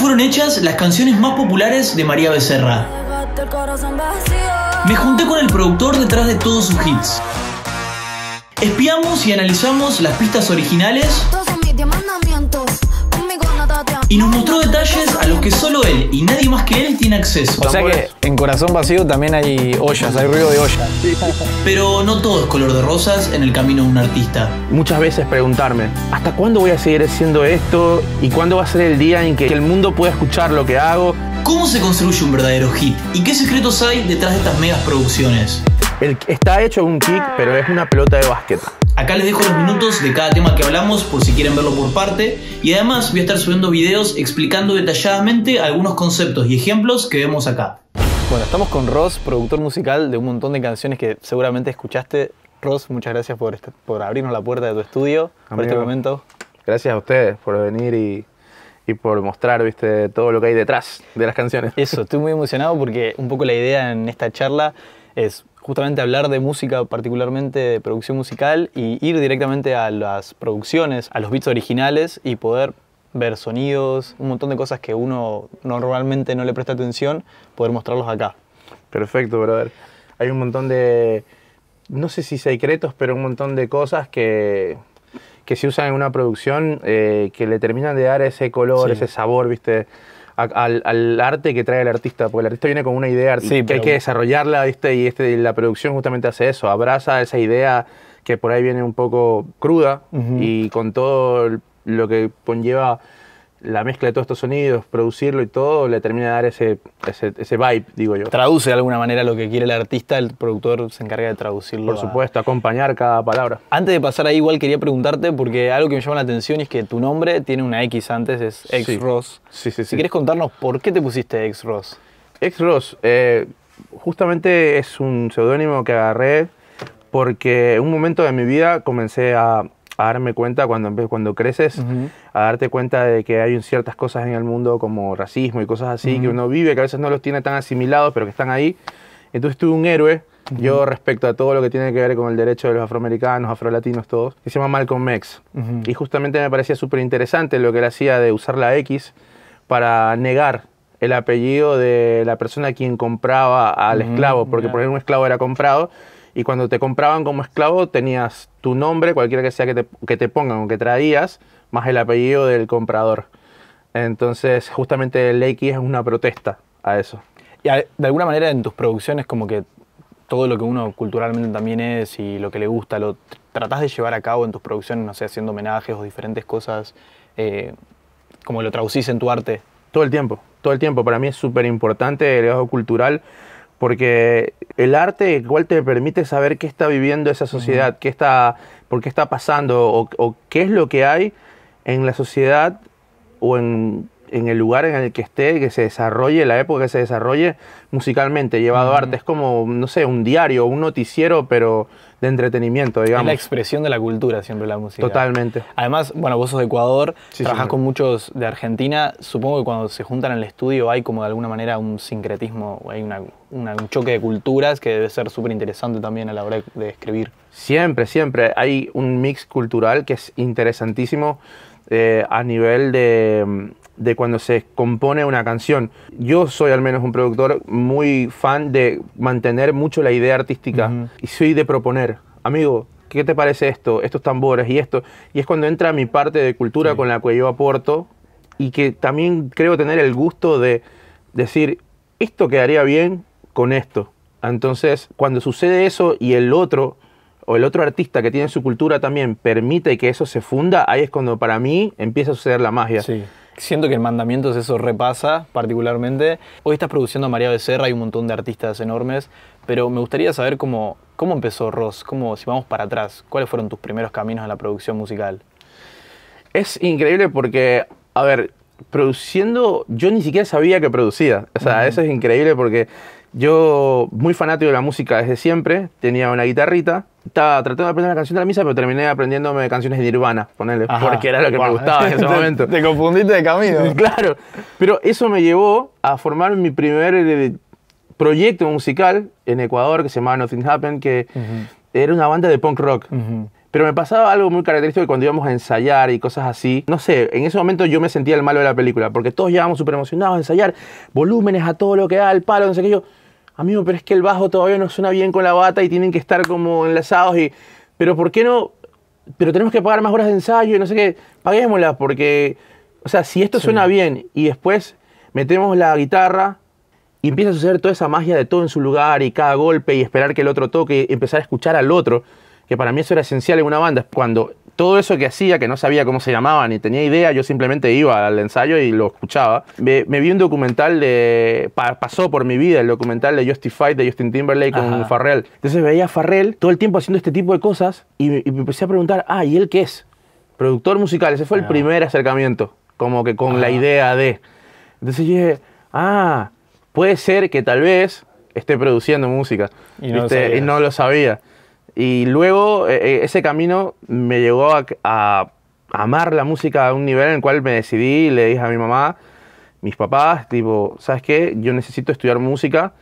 fueron hechas las canciones más populares de María Becerra. Me junté con el productor detrás de todos sus hits. Espiamos y analizamos las pistas originales y nos mostró detalles a los que solo él y nadie más que él tiene acceso. O sea que en Corazón Vacío también hay ollas, hay ruido de ollas. Pero no todo es color de rosas en el camino de un artista. Muchas veces preguntarme, ¿hasta cuándo voy a seguir haciendo esto? ¿Y cuándo va a ser el día en que el mundo pueda escuchar lo que hago? ¿Cómo se construye un verdadero hit? ¿Y qué secretos hay detrás de estas megas producciones? está hecho un kick, pero es una pelota de básquet. Acá les dejo los minutos de cada tema que hablamos por si quieren verlo por parte y además voy a estar subiendo videos explicando detalladamente algunos conceptos y ejemplos que vemos acá. Bueno, estamos con Ross, productor musical de un montón de canciones que seguramente escuchaste. Ross, muchas gracias por, este, por abrirnos la puerta de tu estudio, en este momento. Gracias a ustedes por venir y, por mostrar ¿viste? todo lo que hay detrás de las canciones. Eso, estoy muy emocionado porque un poco la idea en esta charla es justamente hablar de música, particularmente de producción musical, y ir directamente a las producciones, a los beats originales y poder ver sonidos, un montón de cosas que uno normalmente no le presta atención, poder mostrarlos acá. Perfecto, brother. Hay un montón de, no sé si secretos, pero un montón de cosas que, se usan en una producción eh, que le terminan de dar ese color, ese sabor, ¿viste? al, arte que trae el artista, porque el artista viene con una idea que hay que desarrollarla, ¿viste? Y, este, la producción justamente hace eso, abraza esa idea que por ahí viene un poco cruda y con todo lo que conlleva la mezcla de todos estos sonidos, producirlo y todo, le termina de dar ese, ese, vibe, digo yo. Traduce de alguna manera lo que quiere el artista, el productor se encarga de traducirlo. Por supuesto, acompañar cada palabra. Antes de pasar ahí, igual quería preguntarte, porque algo que me llama la atención es que tu nombre tiene una X antes, es x Ross. Si quieres contarnos por qué te pusiste x Ross. x Ross, eh, justamente es un seudónimo que agarré porque en un momento de mi vida comencé a a darme cuenta cuando, cuando creces, a darte cuenta de que hay ciertas cosas en el mundo como racismo y cosas así que uno vive, que a veces no los tiene tan asimilados, pero que están ahí. Entonces tuve un héroe, yo respecto a todo lo que tiene que ver con el derecho de los afroamericanos, afrolatinos, todos, que se llama Malcolm X. Y justamente me parecía súper interesante lo que él hacía de usar la X para negar el apellido de la persona quien compraba al esclavo, porque por ejemplo un esclavo era comprado y cuando te compraban como esclavo tenías tu nombre, cualquiera que sea que te, pongan o que traías, más el apellido del comprador. Entonces, justamente Lakey es una protesta a eso. Y de alguna manera en tus producciones como que todo lo que uno culturalmente también es y lo que le gusta, lo tratás de llevar a cabo en tus producciones, no sé, haciendo homenajes o diferentes cosas, eh, como lo traducís en tu arte. Todo el tiempo, todo el tiempo. Para mí es súper importante el legado cultural porque el arte igual te permite saber qué está viviendo esa sociedad, qué está, por qué está pasando o, qué es lo que hay en la sociedad o en, el lugar en el que esté, que se desarrolle, la época que se desarrolle musicalmente, llevado a arte. Es como, no sé, un diario, un noticiero, pero de entretenimiento, digamos. Es la expresión de la cultura siempre la música. Totalmente. Además, bueno, vos sos de Ecuador, trabajás con muchos de Argentina. Supongo que cuando se juntan en el estudio hay como de alguna manera un sincretismo, hay un choque de culturas que debe ser súper interesante también a la hora de escribir. Siempre, siempre. Hay un mix cultural que es interesantísimo eh, a nivel de mm, de cuando se compone una canción. Yo soy al menos un productor muy fan de mantener mucho la idea artística y soy de proponer, amigo, ¿qué te parece esto? Estos tambores y esto. Y es cuando entra mi parte de cultura con la que yo aporto y que también creo tener el gusto de decir, esto quedaría bien con esto. Entonces, cuando sucede eso y el otro o el otro artista que tiene su cultura también permite que eso se funda, ahí es cuando para mí empieza a suceder la magia. Sí siento que el mandamiento es eso repasa particularmente. Hoy estás produciendo a María Becerra, y un montón de artistas enormes, pero me gustaría saber cómo, cómo empezó Ross, si vamos para atrás, cuáles fueron tus primeros caminos en la producción musical. Es increíble porque, a ver, produciendo, yo ni siquiera sabía que producía. O sea, eso es increíble porque yo, muy fanático de la música desde siempre, tenía una guitarrita. Estaba tratando de aprender la canción de la misa, pero terminé aprendiéndome canciones de Nirvana, ponerle porque era lo que me gustaba en ese momento. te, confundiste de camino. claro, pero eso me llevó a formar mi primer eh, proyecto musical en Ecuador que se llamaba Nothing Happened, que era una banda de punk rock. Pero me pasaba algo muy característico que cuando íbamos a ensayar y cosas así, no sé, en ese momento yo me sentía el malo de la película, porque todos llevábamos súper emocionados a ensayar, volúmenes a todo lo que da, el palo, no sé qué yo amigo, pero es que el bajo todavía no suena bien con la bata y tienen que estar como enlazados y, pero ¿por qué no? Pero tenemos que pagar más horas de ensayo y no sé qué, Paguémosla porque, o sea, si esto suena bien y después metemos la guitarra y empieza a suceder toda esa magia de todo en su lugar y cada golpe y esperar que el otro toque y empezar a escuchar al otro, que para mí eso era esencial en una banda, cuando todo eso que hacía, que no sabía cómo se llamaba, ni tenía idea, yo simplemente iba al ensayo y lo escuchaba. Me, vi un documental de... pasó por mi vida el documental de Justified de Justin Timberlake con Farrell. Entonces veía a Farrell todo el tiempo haciendo este tipo de cosas y, me empecé a preguntar, ah, ¿y él qué es? Productor musical, ese fue el ah. primer acercamiento, como que con la idea de... Entonces dije, ah, puede ser que tal vez esté produciendo música. y no lo sabía. Y luego eh, eh, ese camino me llevó a, a, amar la música a un nivel en el cual me decidí y le dije a mi mamá, mis papás, tipo, ¿sabes qué? Yo necesito estudiar música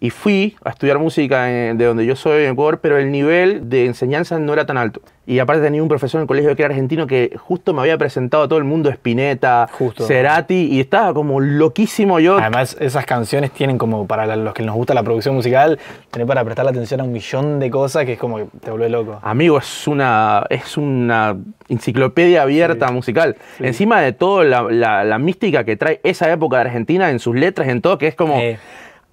y fui a estudiar música de donde yo soy, en Ecuador, pero el nivel de enseñanza no era tan alto. Y aparte tenía un profesor en el colegio que era argentino que justo me había presentado a todo el mundo Spinetta, Cerati, y estaba como loquísimo yo. Además, esas canciones tienen como, para los que nos gusta la producción musical, tener para prestar la atención a un millón de cosas que es como que te vuelve loco. Amigo, es una, es una enciclopedia abierta musical. Encima de todo la, mística que trae esa época de Argentina en sus letras, en todo, que es como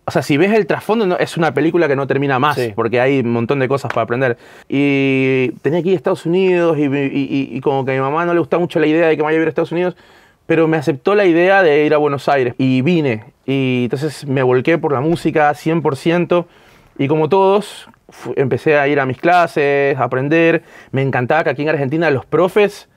o sea, si ves el trasfondo, es una película que no termina más, porque hay un montón de cosas para aprender. Y tenía aquí Estados Unidos y, como que a mi mamá no le gustaba mucho la idea de que me vaya a ir a Estados Unidos, pero me aceptó la idea de ir a Buenos Aires y vine. Y entonces me volqué por la música 100% y como todos, empecé a ir a mis clases, a aprender. Me encantaba que aquí en Argentina los profes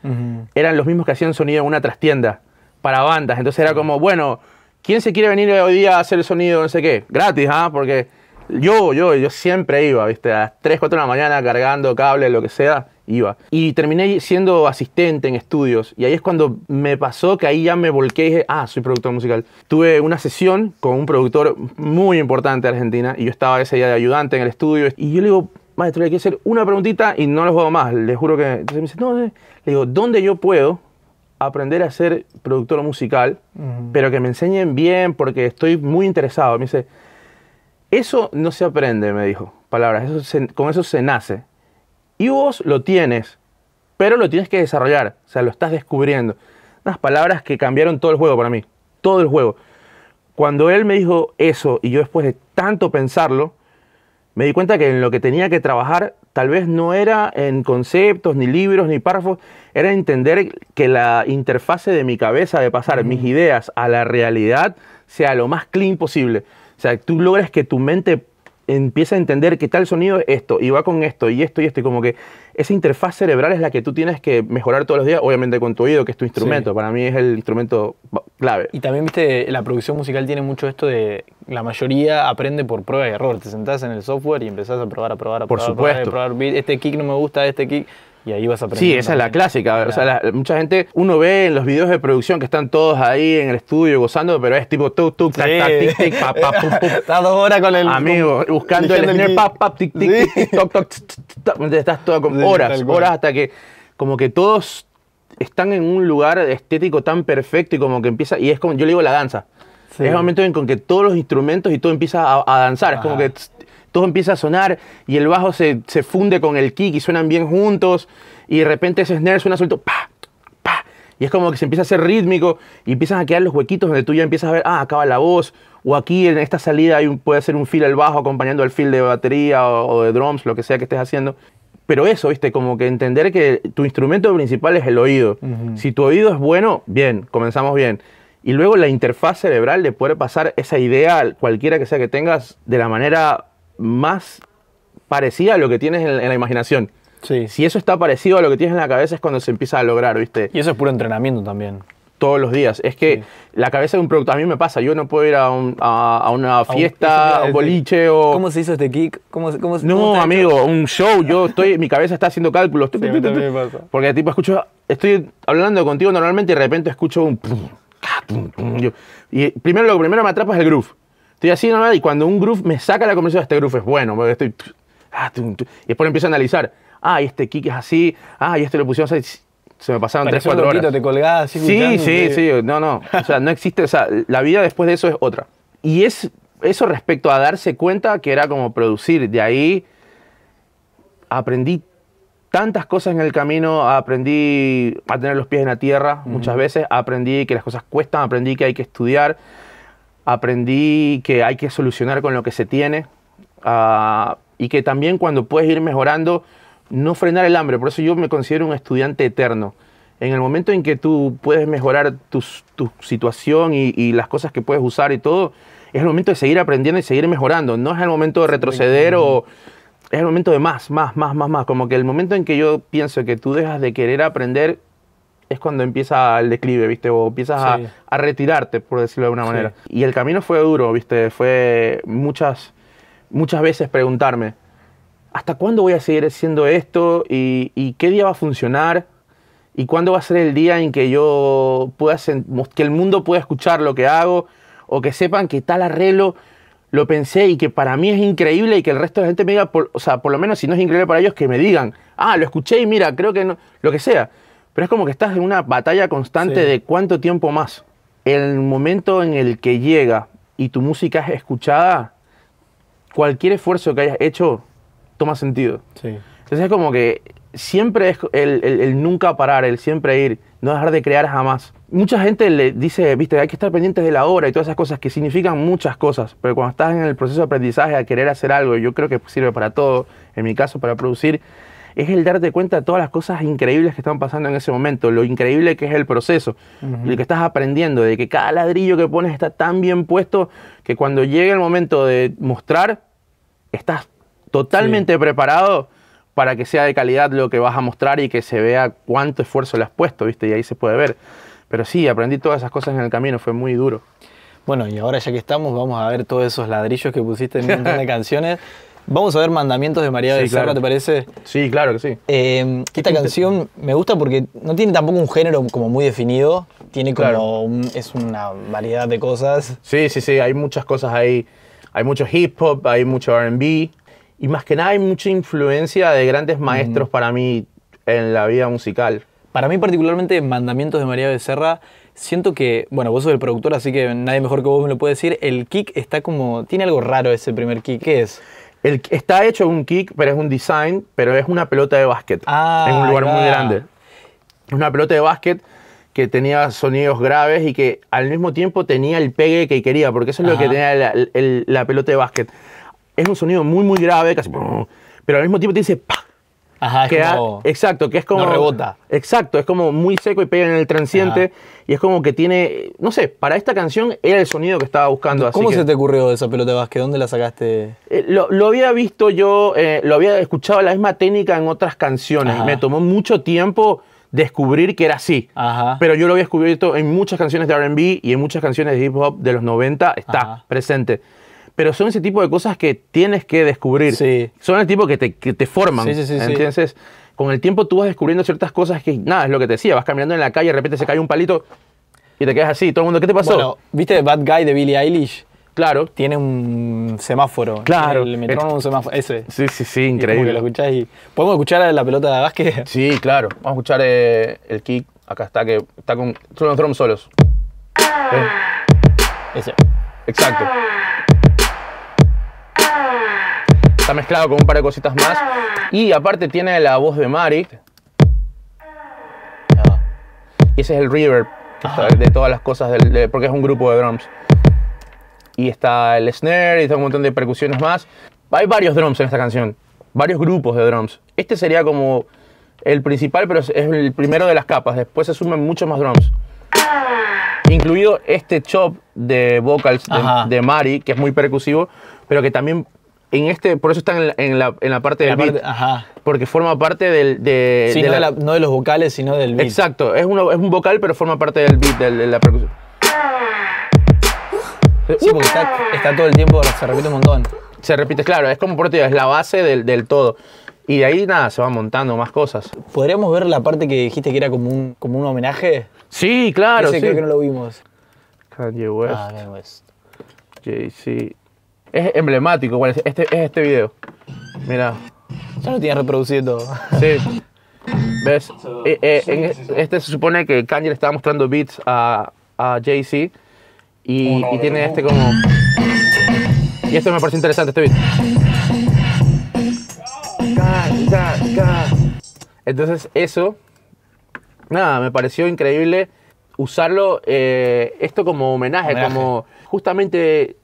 eran los mismos que hacían sonido en una trastienda para bandas. Entonces era como, bueno ¿Quién se quiere venir hoy día a hacer el sonido, no sé qué? Gratis, ¿ah? Porque yo, yo, yo siempre iba, ¿viste? A las 3, 4 de la mañana cargando cables, lo que sea, iba. Y terminé siendo asistente en estudios. Y ahí es cuando me pasó que ahí ya me volqué y dije, ah, soy productor musical. Tuve una sesión con un productor muy importante de Argentina y yo estaba ese día de ayudante en el estudio. Y yo le digo, maestro, hay que hacer una preguntita y no lo juego más, le juro que... Entonces me dice, no, le digo, ¿dónde yo puedo aprender a ser productor musical, pero que me enseñen bien porque estoy muy interesado. Me dice, eso no se aprende, me dijo, palabras, eso con eso se nace. Y vos lo tienes, pero lo tienes que desarrollar, o sea, lo estás descubriendo. Unas palabras que cambiaron todo el juego para mí, todo el juego. Cuando él me dijo eso y yo después de tanto pensarlo, me di cuenta que en lo que tenía que trabajar tal vez no era en conceptos, ni libros, ni párrafos, era entender que la interfase de mi cabeza, de pasar mis ideas a la realidad, sea lo más clean posible. O sea, tú logres que tu mente empieza a entender qué tal sonido es esto, y va con esto, y esto, y esto, y como que esa interfaz cerebral es la que tú tienes que mejorar todos los días, obviamente con tu oído, que es tu instrumento, para mí es el instrumento clave. Y también, viste, la producción musical tiene mucho esto de, la mayoría aprende por prueba y error, te sentás en el software y empezás a probar, a probar, a por supuesto. A probar, a probar, este kick no me gusta, este kick... Y ahí vas Sí, esa es la clásica. O sea, mucha gente, uno ve en los videos de producción que están todos ahí en el estudio gozando, pero es tipo tuk tuk, tic, tic, pa, pa, Estás dos horas con el. Amigo, buscando el pap, tic, toc, Estás toda con horas, horas hasta que, como que todos están en un lugar estético tan perfecto y como que empieza. Y es como, yo le digo la danza. Es el momento en que todos los instrumentos y todo empieza a, a danzar. Es como que todo empieza a sonar y el bajo se, funde con el kick y suenan bien juntos y de repente ese snare suena suelto, pa, pa, y es como que se empieza a hacer rítmico y empiezan a quedar los huequitos donde tú ya empiezas a ver, ah, acaba la voz, o aquí en esta salida puede ser un feel al bajo acompañando al feel de batería o, de drums, lo que sea que estés haciendo. Pero eso, viste, como que entender que tu instrumento principal es el oído. Si tu oído es bueno, bien, comenzamos bien. Y luego la interfaz cerebral de poder pasar esa idea, cualquiera que sea que tengas, de la manera más parecida a lo que tienes en, la imaginación. Sí. Si eso está parecido a lo que tienes en la cabeza es cuando se empieza a lograr, ¿viste? Y eso es puro entrenamiento también. Todos los días. Es que la cabeza de un producto, a mí me pasa, yo no puedo ir a, a, una fiesta, a un, boliche o... ¿Cómo se hizo este kick? ¿Cómo, cómo, no, amigo, un show, yo estoy, mi cabeza está haciendo cálculos. Sí, pasa. Porque tipo escucho, estoy hablando contigo normalmente y de repente escucho un... y primero lo primero me atrapa es el groove. Estoy así normal y cuando un groove me saca la conversación, este groove es bueno, estoy, ah, y después empiezo a analizar. Ah, este kick es así, ah, y este lo pusieron así. Se me pasaron tres 3, 4 horas. Te así. sí, sí, sí, no, no. O sea, no existe, o sea, la vida después de eso es otra. Y es eso respecto a darse cuenta que era como producir. De ahí aprendí tantas cosas en el camino, aprendí a tener los pies en la tierra muchas veces, aprendí que las cosas cuestan, aprendí que hay que estudiar, aprendí que hay que solucionar con lo que se tiene ah, y que también cuando puedes ir mejorando, no frenar el hambre. Por eso yo me considero un estudiante eterno. En el momento en que tú puedes mejorar tu, situación y, y, las cosas que puedes usar y todo, es el momento de seguir aprendiendo y seguir mejorando. No es el momento de retroceder o es el momento de más, más, más, más, más. Como que el momento en que yo pienso que tú dejas de querer aprender es cuando empieza el declive, ¿viste? O empiezas a, retirarte, por decirlo de alguna manera. Y el camino fue duro, ¿viste? Fue muchas, muchas veces preguntarme, ¿hasta cuándo voy a seguir siendo esto? ¿Y, qué día va a funcionar? ¿Y cuándo va a ser el día en que yo pueda, que el mundo pueda escuchar lo que hago? O que sepan que tal arreglo lo pensé y que para mí es increíble y que el resto de la gente me diga, o sea, por lo menos si no es increíble para ellos, que me digan, ah, lo escuché y mira, creo que no, lo que sea. Pero es como que estás en una batalla constante de cuánto tiempo más. El momento en el que llega y tu música es escuchada, cualquier esfuerzo que hayas hecho toma sentido. Sí. Entonces es como que siempre es el, nunca parar, el siempre ir, no dejar de crear jamás. Mucha gente le dice, viste, hay que estar pendientes de la obra y todas esas cosas que significan muchas cosas, pero cuando estás en el proceso de aprendizaje a querer hacer algo, yo creo que sirve para todo, en mi caso para producir, es el darte cuenta de todas las cosas increíbles que están pasando en ese momento, lo increíble que es el proceso, lo que estás aprendiendo, de que cada ladrillo que pones está tan bien puesto que cuando llegue el momento de mostrar, estás totalmente preparado para que sea de calidad lo que vas a mostrar y que se vea cuánto esfuerzo le has puesto, ¿viste? Y ahí se puede ver. Pero sí, aprendí todas esas cosas en el camino, fue muy duro. Bueno, y ahora ya que estamos, vamos a ver todos esos ladrillos que pusiste en un montón de canciones. Vamos a ver Mandamientos de María Becerra, ¿te parece? Sí, claro que sí. Eh, esta canción me gusta porque no tiene tampoco un género como muy definido, tiene como es una variedad de cosas. Sí, sí, sí, hay muchas cosas ahí. Hay mucho hip hop, hay mucho RB y más que nada hay mucha influencia de grandes maestros para mí en la vida musical. Para mí particularmente Mandamientos de María Becerra siento que, bueno, vos sos el productor, así que nadie mejor que vos me lo puede decir. El kick está como. Tiene algo raro ese primer kick. ¿Qué es? está hecho un kick, pero es un design, pero es una pelota de básquet. Ah, en un lugar muy grande. Una pelota de básquet que tenía sonidos graves y que al mismo tiempo tenía el pegue que quería, porque eso es lo que tenía la, pelota de básquet. Es un sonido muy, muy grave, casi. Pero al mismo tiempo te dice. ¡pah! Ajá, exacto, que es como rebota. Exacto, es como muy seco y pega en el transiente y es como que tiene, no sé, para esta canción era el sonido que estaba buscando. ¿Cómo se te ocurrió esa pelota de básquet? ¿Dónde la sacaste? Eh, lo, había visto yo, eh, lo había escuchado la misma técnica en otras canciones me tomó mucho tiempo descubrir que era así. Pero yo lo había descubierto en muchas canciones de R&B y en muchas canciones de hip hop de los 90 está presente pero son ese tipo de cosas que tienes que descubrir. Sí. Son el tipo que te, forman. Sí, sí, Entonces, con el tiempo tú vas descubriendo ciertas cosas que, nada, es lo que te decía, vas caminando en la calle, de repente se cae un palito y te quedas así, todo el mundo, ¿qué te pasó? Bueno, ¿viste Bad Guy de Billie Eilish? Claro. Tiene un semáforo. Claro. El metrónomo, un semáforo. Ese. Sí, sí, sí, increíble. Y lo escuchás y... ¿Podemos escuchar la pelota de básquet? Sí, claro. Vamos a escuchar eh, el kick. Acá está, que está con. Son los drums solos. Ese. Exacto. Está mezclado con un par de cositas más. Y aparte tiene la voz de Mari. Y ese es el reverb de todas las cosas, porque es un grupo de drums. Y está el snare y está un montón de percusiones más. Hay varios drums en esta canción, varios grupos de drums. Este sería como el principal, pero es el primero de las capas. Después se suman muchos más drums. Incluido este chop de vocals de, de Mari, que es muy percusivo, pero que también en este, por eso está en la, parte del beat, porque forma parte del... De, sí, no, de los vocales, sino del beat. Exacto, es, es un vocal, pero forma parte del beat, de la percusión. Sí, porque está, todo el tiempo, se repite un montón. Se repite, claro, es como por ti, es la base del, todo. Y de ahí nada, se van montando más cosas. ¿Podríamos ver la parte que dijiste que era como un, como un homenaje? Sí, claro. sí. creo que no lo vimos. Kanye West. Ah, Kanye West. Jay-Z es emblemático. este es este video. Mira. Ya lo tienes reproducido Sí. ¿Ves? Eh, eh, este se supone que Kanye le estaba mostrando beats a, a Jay-Z y, oh, tiene este como. Y esto me parece interesante, este beat. Entonces, eso. Nada, me pareció increíble usarlo, eh, esto como homenaje, como justamente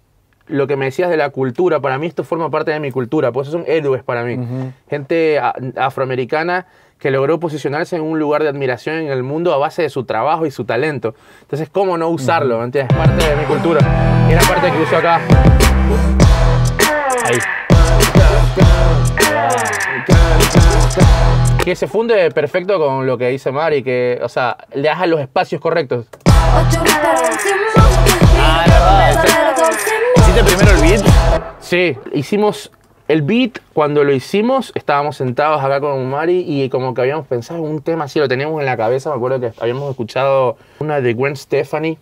lo que me decías de la cultura, para mí esto forma parte de mi cultura, Pues es son héroes para mí. Gente afroamericana que logró posicionarse en un lugar de admiración en el mundo a base de su trabajo y su talento. Entonces, ¿cómo no usarlo? Es parte de mi cultura. Y la parte que uso acá. Ahí. Que se funde perfecto con lo que dice Mari, que, o sea, le das a los espacios correctos. Ah, primero el beat? Sí, hicimos el beat, cuando lo hicimos, estábamos sentados acá con Mari y como que habíamos pensado un tema así, lo teníamos en la cabeza. Me acuerdo que habíamos escuchado una de Gwen Stefani.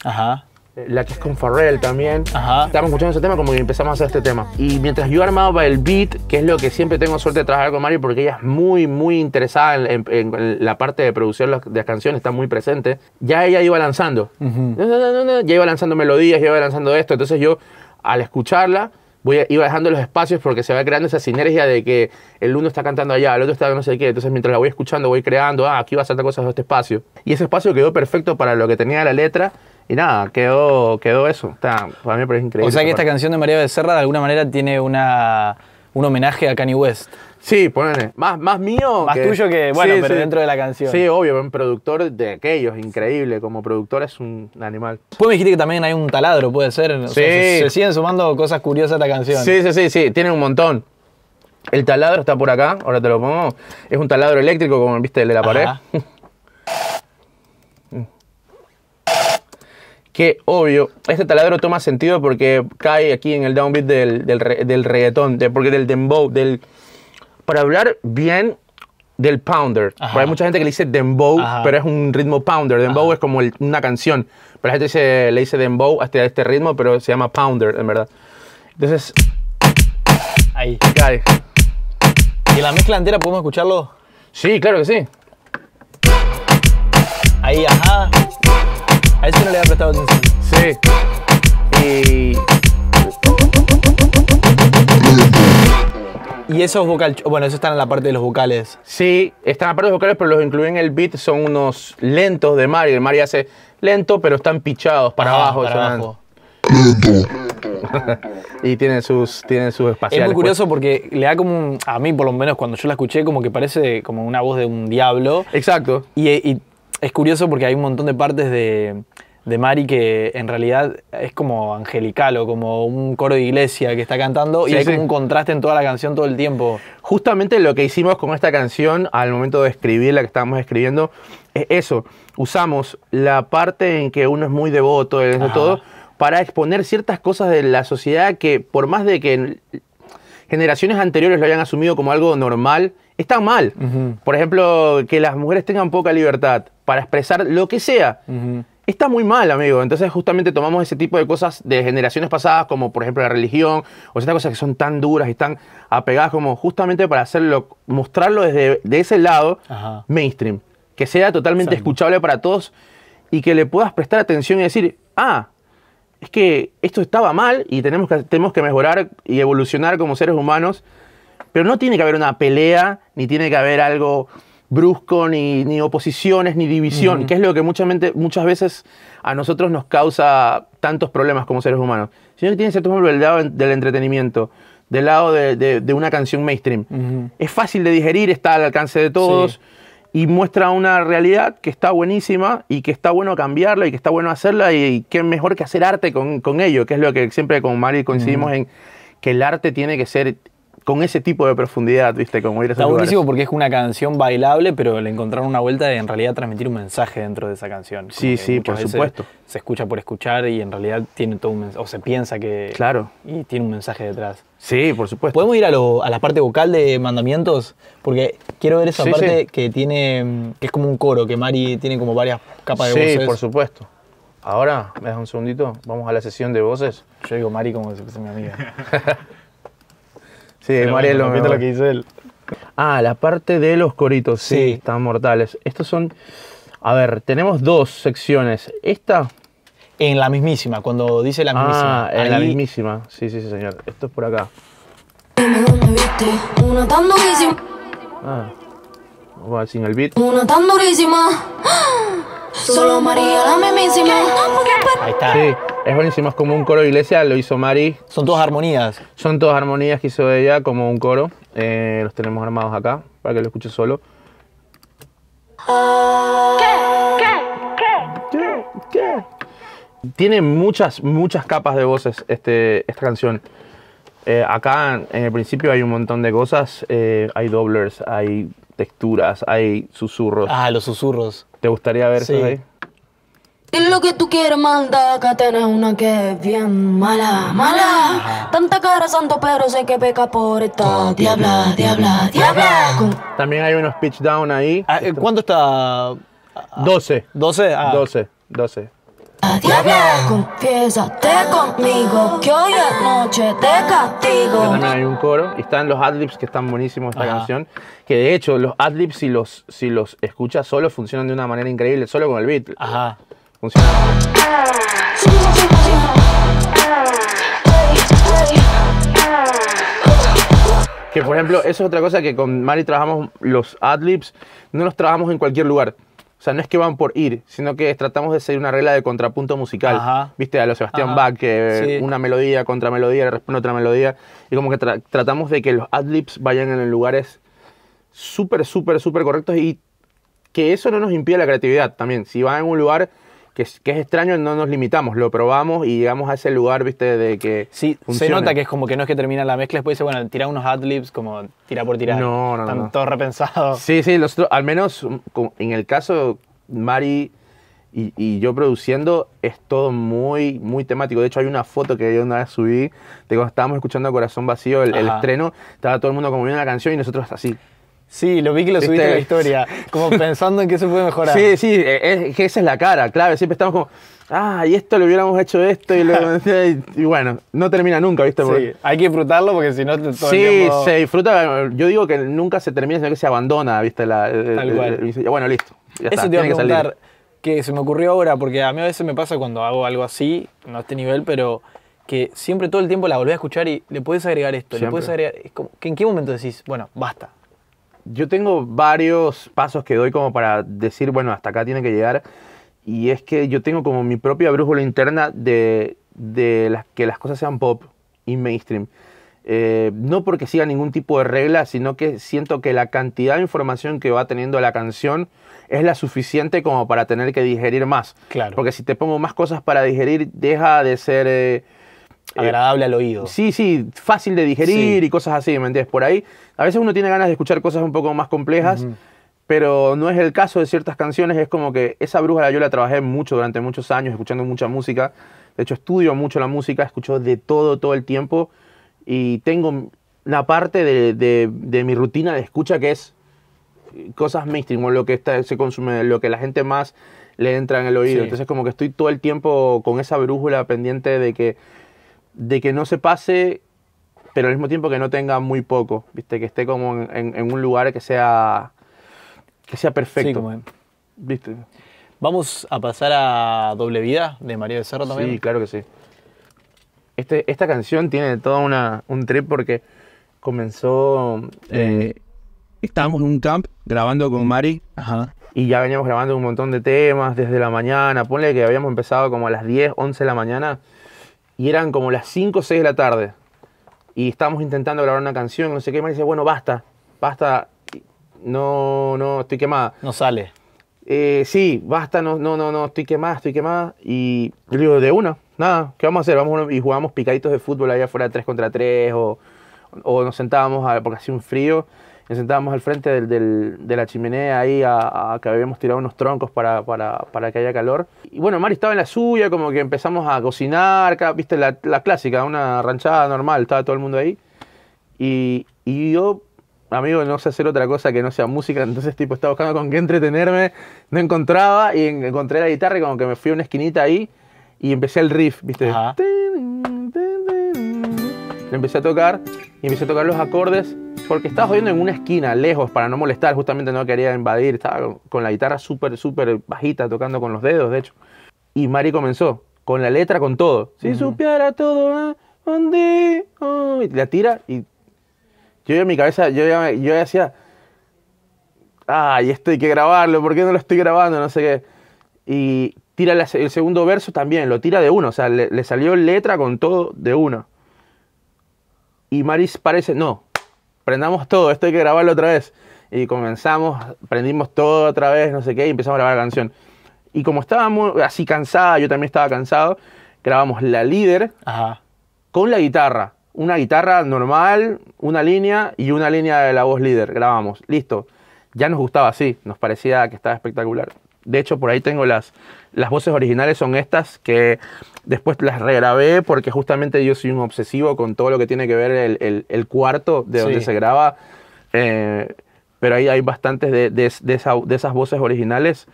Eh, la que es con Farrell también. Estábamos escuchando ese tema como que empezamos a hacer este tema. Y mientras yo armaba el beat, que es lo que siempre tengo suerte de trabajar con Mari porque ella es muy, muy interesada en, la parte de producción de las canciones, está muy presente, ya ella iba lanzando. Ya iba lanzando melodías, ya iba lanzando esto. Entonces yo al escucharla, voy a, iba dejando los espacios porque se va creando esa sinergia de que el uno está cantando allá, el otro está no sé qué. Entonces, mientras la voy escuchando, voy creando, ah, aquí va a saltar cosas de este espacio. Y ese espacio quedó perfecto para lo que tenía la letra. Y nada, quedó, quedó eso. Está, para mí increíble. O sea que esta canción de María Becerra de alguna manera tiene una, un homenaje a Kanye West. Sí, ponele. Más, más mío. Más tuyo que, bueno, pero dentro de la canción. Sí, obvio, un productor de aquellos, increíble. Como productor es un animal. Pues me que también hay un taladro, puede ser. Sí. se, siguen sumando cosas curiosas a la canción. Sí, sí, sí, sí. Tiene un montón. El taladro está por acá, ahora te lo pongo. Es un taladro eléctrico, como viste el de la pared. Mm. Qué obvio, este taladro toma sentido porque cae aquí en el downbeat del, del, del reggaetón, porque del dembow, del, para hablar bien del pounder. hay mucha gente que le dice dembow, pero es un ritmo pounder. Dembow es como una canción. Pero la gente le dice dembow hasta este, este, ritmo, pero se llama pounder, en verdad. Entonces... Ahí. ¿Y la mezcla entera podemos escucharlo? Sí, claro que sí. Ahí, ajá. A eso no le había prestado atención. Sí. Y Y esos vocales, bueno, esos están en la parte de los vocales. Sí, están en la parte de los vocales, pero los incluyen en el beat, son unos lentos de Mario. El hace lento, pero están pichados para ah, abajo. Para abajo. y tienen sus, tienen sus espaciales. Es muy pues. curioso porque le da como un, a mí por lo menos cuando yo la escuché como que parece como una voz de un diablo. Exacto. y es curioso porque hay un montón de partes de de Mari que en realidad es como angelical o como un coro de iglesia que está cantando y hay un contraste en toda la canción todo el tiempo. Justamente lo que hicimos con esta canción al momento de escribir la que estábamos escribiendo es eso, usamos la parte en que uno es muy devoto, es de todo, para exponer ciertas cosas de la sociedad que por más de que generaciones anteriores lo hayan asumido como algo normal, está mal. Por ejemplo, que las mujeres tengan poca libertad para expresar lo que sea está muy mal, amigo. Entonces, justamente tomamos ese tipo de cosas de generaciones pasadas, como por ejemplo la religión, o ciertas cosas que son tan duras y tan apegadas, como justamente para hacerlo, mostrarlo desde de ese lado mainstream. Que sea totalmente escuchable para todos y que le puedas prestar atención y decir, ah, es que esto estaba mal y tenemos que, tenemos que mejorar y evolucionar como seres humanos. Pero no tiene que haber una pelea, ni tiene que haber algo brusco, ni, oposiciones, ni división, que es lo que muchas veces a nosotros nos causa tantos problemas como seres humanos, sino que tiene cierto del lado del entretenimiento, del lado de, una canción mainstream. Es fácil de digerir, está al alcance de todos. Y muestra una realidad que está buenísima y que está bueno cambiarla y que está bueno hacerla y, qué mejor que hacer arte con, ello, que es lo que siempre con Mari coincidimos en que el arte tiene que ser con ese tipo de profundidad, ¿viste? Como ir a Está buenísimo porque es una canción bailable, pero le encontraron una vuelta de en realidad transmitir un mensaje dentro de esa canción. Sí, sí, por supuesto. Se escucha por escuchar y en realidad tiene todo un mensaje, o se piensa que... Claro. Y tiene un mensaje detrás. Sí, por supuesto. ¿Podemos ir a, lo, a la parte vocal de Mandamientos? Porque quiero ver esa parte que tiene, que es como un coro, que Mari tiene como varias capas de voces. Sí, por supuesto. Ahora, me das un segundito, vamos a la sesión de voces. Yo digo Mari como si fuese mi amiga. Sí, Marielo. lo que dice él. Ah, la parte de los coritos, sí, están mortales. Estos son. A ver, tenemos dos secciones. Esta. En la mismísima, cuando dice la mismísima. Ah, en la mismísima. Sí, sí, sí, señor. Esto es por acá. Ah. Vamos a sin el beat. Una tan durísima. Ah. Solo María la mismísima. Ahí está. Sí. Es buenísimo, es como un coro de iglesia, lo hizo Mari. Son todas armonías. Son todas armonías que hizo ella, como un coro. Eh, los tenemos armados acá, para que lo escuche solo. ¿Qué? ¿Qué? ¿Qué? ¿Qué? Tiene muchas, muchas capas de voces este, esta canción. Eh, acá en el principio hay un montón de cosas. Eh, hay doblers, hay texturas, hay susurros. Ah, los susurros. ¿Te gustaría ver eso ahí? lo que tú quieres manda, que una que es bien mala, mala. Tanta cara santo, pero sé que peca por esta ah, diabla, diabla, diabla. También hay unos pitch down ahí. Ah, ¿Cuánto está? 12. 12, ah. 12, 12. Diabla, confiésate conmigo que hoy es noche de castigo. también hay un coro y están los adlibs que están buenísimos esta canción. Que de hecho, los adlibs, si los, si los escuchas solo, funcionan de una manera increíble, solo con el beat. Ajá. Que por ejemplo, eso es otra cosa que con Mari trabajamos los adlibs, no los trabajamos en cualquier lugar. O sea, no es que van por ir, sino que tratamos de seguir una regla de contrapunto musical. Viste, a lo Sebastián Bach, que una melodía contra melodía, responde otra melodía. Y como que tratamos de que los adlibs vayan en lugares súper, súper, súper correctos y que eso no nos impida la creatividad también. Si va en un lugar que, que, es extraño, no nos limitamos, lo probamos y llegamos a ese lugar, viste, de que. Sí, se nota que es como que no es que termina la mezcla, después dice, bueno, tira unos adlibs como tira por tirar. No, no, Están todos repensados. Sí, sí, nosotros al menos mm, en el caso, Mari. Y, yo produciendo es todo muy, muy temático. De hecho, hay una foto que yo una vez subí estábamos escuchando Corazón Vacío, el, el estreno, estaba todo el mundo como viendo la canción y nosotros así. Sí, lo vi que lo subiste a la este, historia, como pensando en qué se puede mejorar. Sí, sí, e, es, esa es la cara, claro, siempre estamos como, ah, y esto lo hubiéramos hecho esto, y, bueno, no termina nunca, ¿viste? Sí, hay que disfrutarlo porque si no... sí, se disfruta, yo digo que nunca se termina, sino que se abandona, ¿viste? La, eh, Tal eh, cual. bueno, listo. Ya Eso está, te iba a preguntar, que, se me ocurrió ahora, porque a mí a veces me pasa cuando hago algo así, no a este nivel, pero que siempre todo el tiempo la volvés a escuchar y le puedes agregar esto, le puedes agregar. que ¿En qué momento decís, bueno, basta, yo tengo varios pasos que doy como para decir, bueno, hasta acá tiene que llegar. Y es que yo tengo como mi propia brújula interna de, que las cosas sean pop y mainstream. Eh, no porque siga ningún tipo de regla, sino que siento que la cantidad de información que va teniendo la canción es la suficiente como para tener que digerir más. Claro. Porque si te pongo más cosas para digerir, deja de ser eh, eh, agradable al oído. Sí, sí, fácil de digerir y cosas así, ¿me entiendes? Por ahí, a veces uno tiene ganas de escuchar cosas un poco más complejas, pero no es el caso de ciertas canciones, es como que esa brújula yo la trabajé mucho durante muchos años, escuchando mucha música, de hecho estudio mucho la música, escucho de todo, todo el tiempo, y tengo una parte de, mi rutina de escucha que es eh, cosas mainstream, lo que está, se consume, lo que la gente más le entra en el oído. Entonces como que estoy todo el tiempo con esa brújula pendiente de que de que no se pase, pero al mismo tiempo que no tenga muy poco, ¿viste? Que esté como en, un lugar que sea, que sea perfecto. Vamos a pasar a Doble Vida de María Cerro también. Sí, claro que sí. Este, esta canción tiene todo un trip porque comenzó. Eh, eh, estábamos en un camp grabando con Mari. Y ya veníamos grabando un montón de temas desde la mañana. Ponle que habíamos empezado como a las 10, 11 de la mañana y eran como las 5 o 6 de la tarde y estábamos intentando grabar una canción, no sé qué, y me dice, bueno, basta, basta, no, no, estoy quemada. No sale. Eh, sí, basta, no, no, no, no, estoy quemada, estoy quemada. Y yo digo, de una, nada, ¿qué vamos a hacer? Vamos y jugamos picaditos de fútbol allá afuera 3 contra 3 o, o nos sentábamos porque hacía un frío nos sentábamos al frente del, de la chimenea ahí, a, que habíamos tirado unos troncos para, que haya calor. Y bueno, Mari estaba en la suya, como que empezamos a cocinar, viste, la, la clásica, una ranchada normal, estaba todo el mundo ahí. Y, yo, amigo, no sé hacer otra cosa que no sea música, entonces tipo estaba buscando con qué entretenerme, no encontraba y encontré la guitarra y como que me fui a una esquinita ahí y empecé el riff, viste empecé a tocar y empecé a tocar los acordes porque estaba jodiendo en una esquina, lejos, para no molestar, justamente no quería invadir, estaba con la guitarra súper, súper bajita, tocando con los dedos, de hecho. Y Mari comenzó, con la letra, con todo. Si supiera todo, ¿eh? ¿dónde? Oh, y la tira y yo en mi cabeza, yo ya, yo decía, ay, esto hay que grabarlo, ¿por qué no lo estoy grabando? No sé qué. Y tira el segundo verso también, lo tira de uno, o sea, le salió letra con todo de uno. Y Maris parece, no, prendamos todo, esto hay que grabarlo otra vez. Y comenzamos, prendimos todo otra vez, no sé qué, y empezamos a grabar la canción. Y como estábamos así cansada, yo también estaba cansado, grabamos la líder con la guitarra. Una guitarra normal, una línea y una línea de la voz líder. Grabamos, listo. Ya nos gustaba así, nos parecía que estaba espectacular. De hecho, por ahí tengo las, las voces originales, son estas que después las regrabé porque justamente yo soy un obsesivo con todo lo que tiene que ver el, el, cuarto de donde se graba. Eh, pero ahí hay bastantes de, de, de, esas voces originales.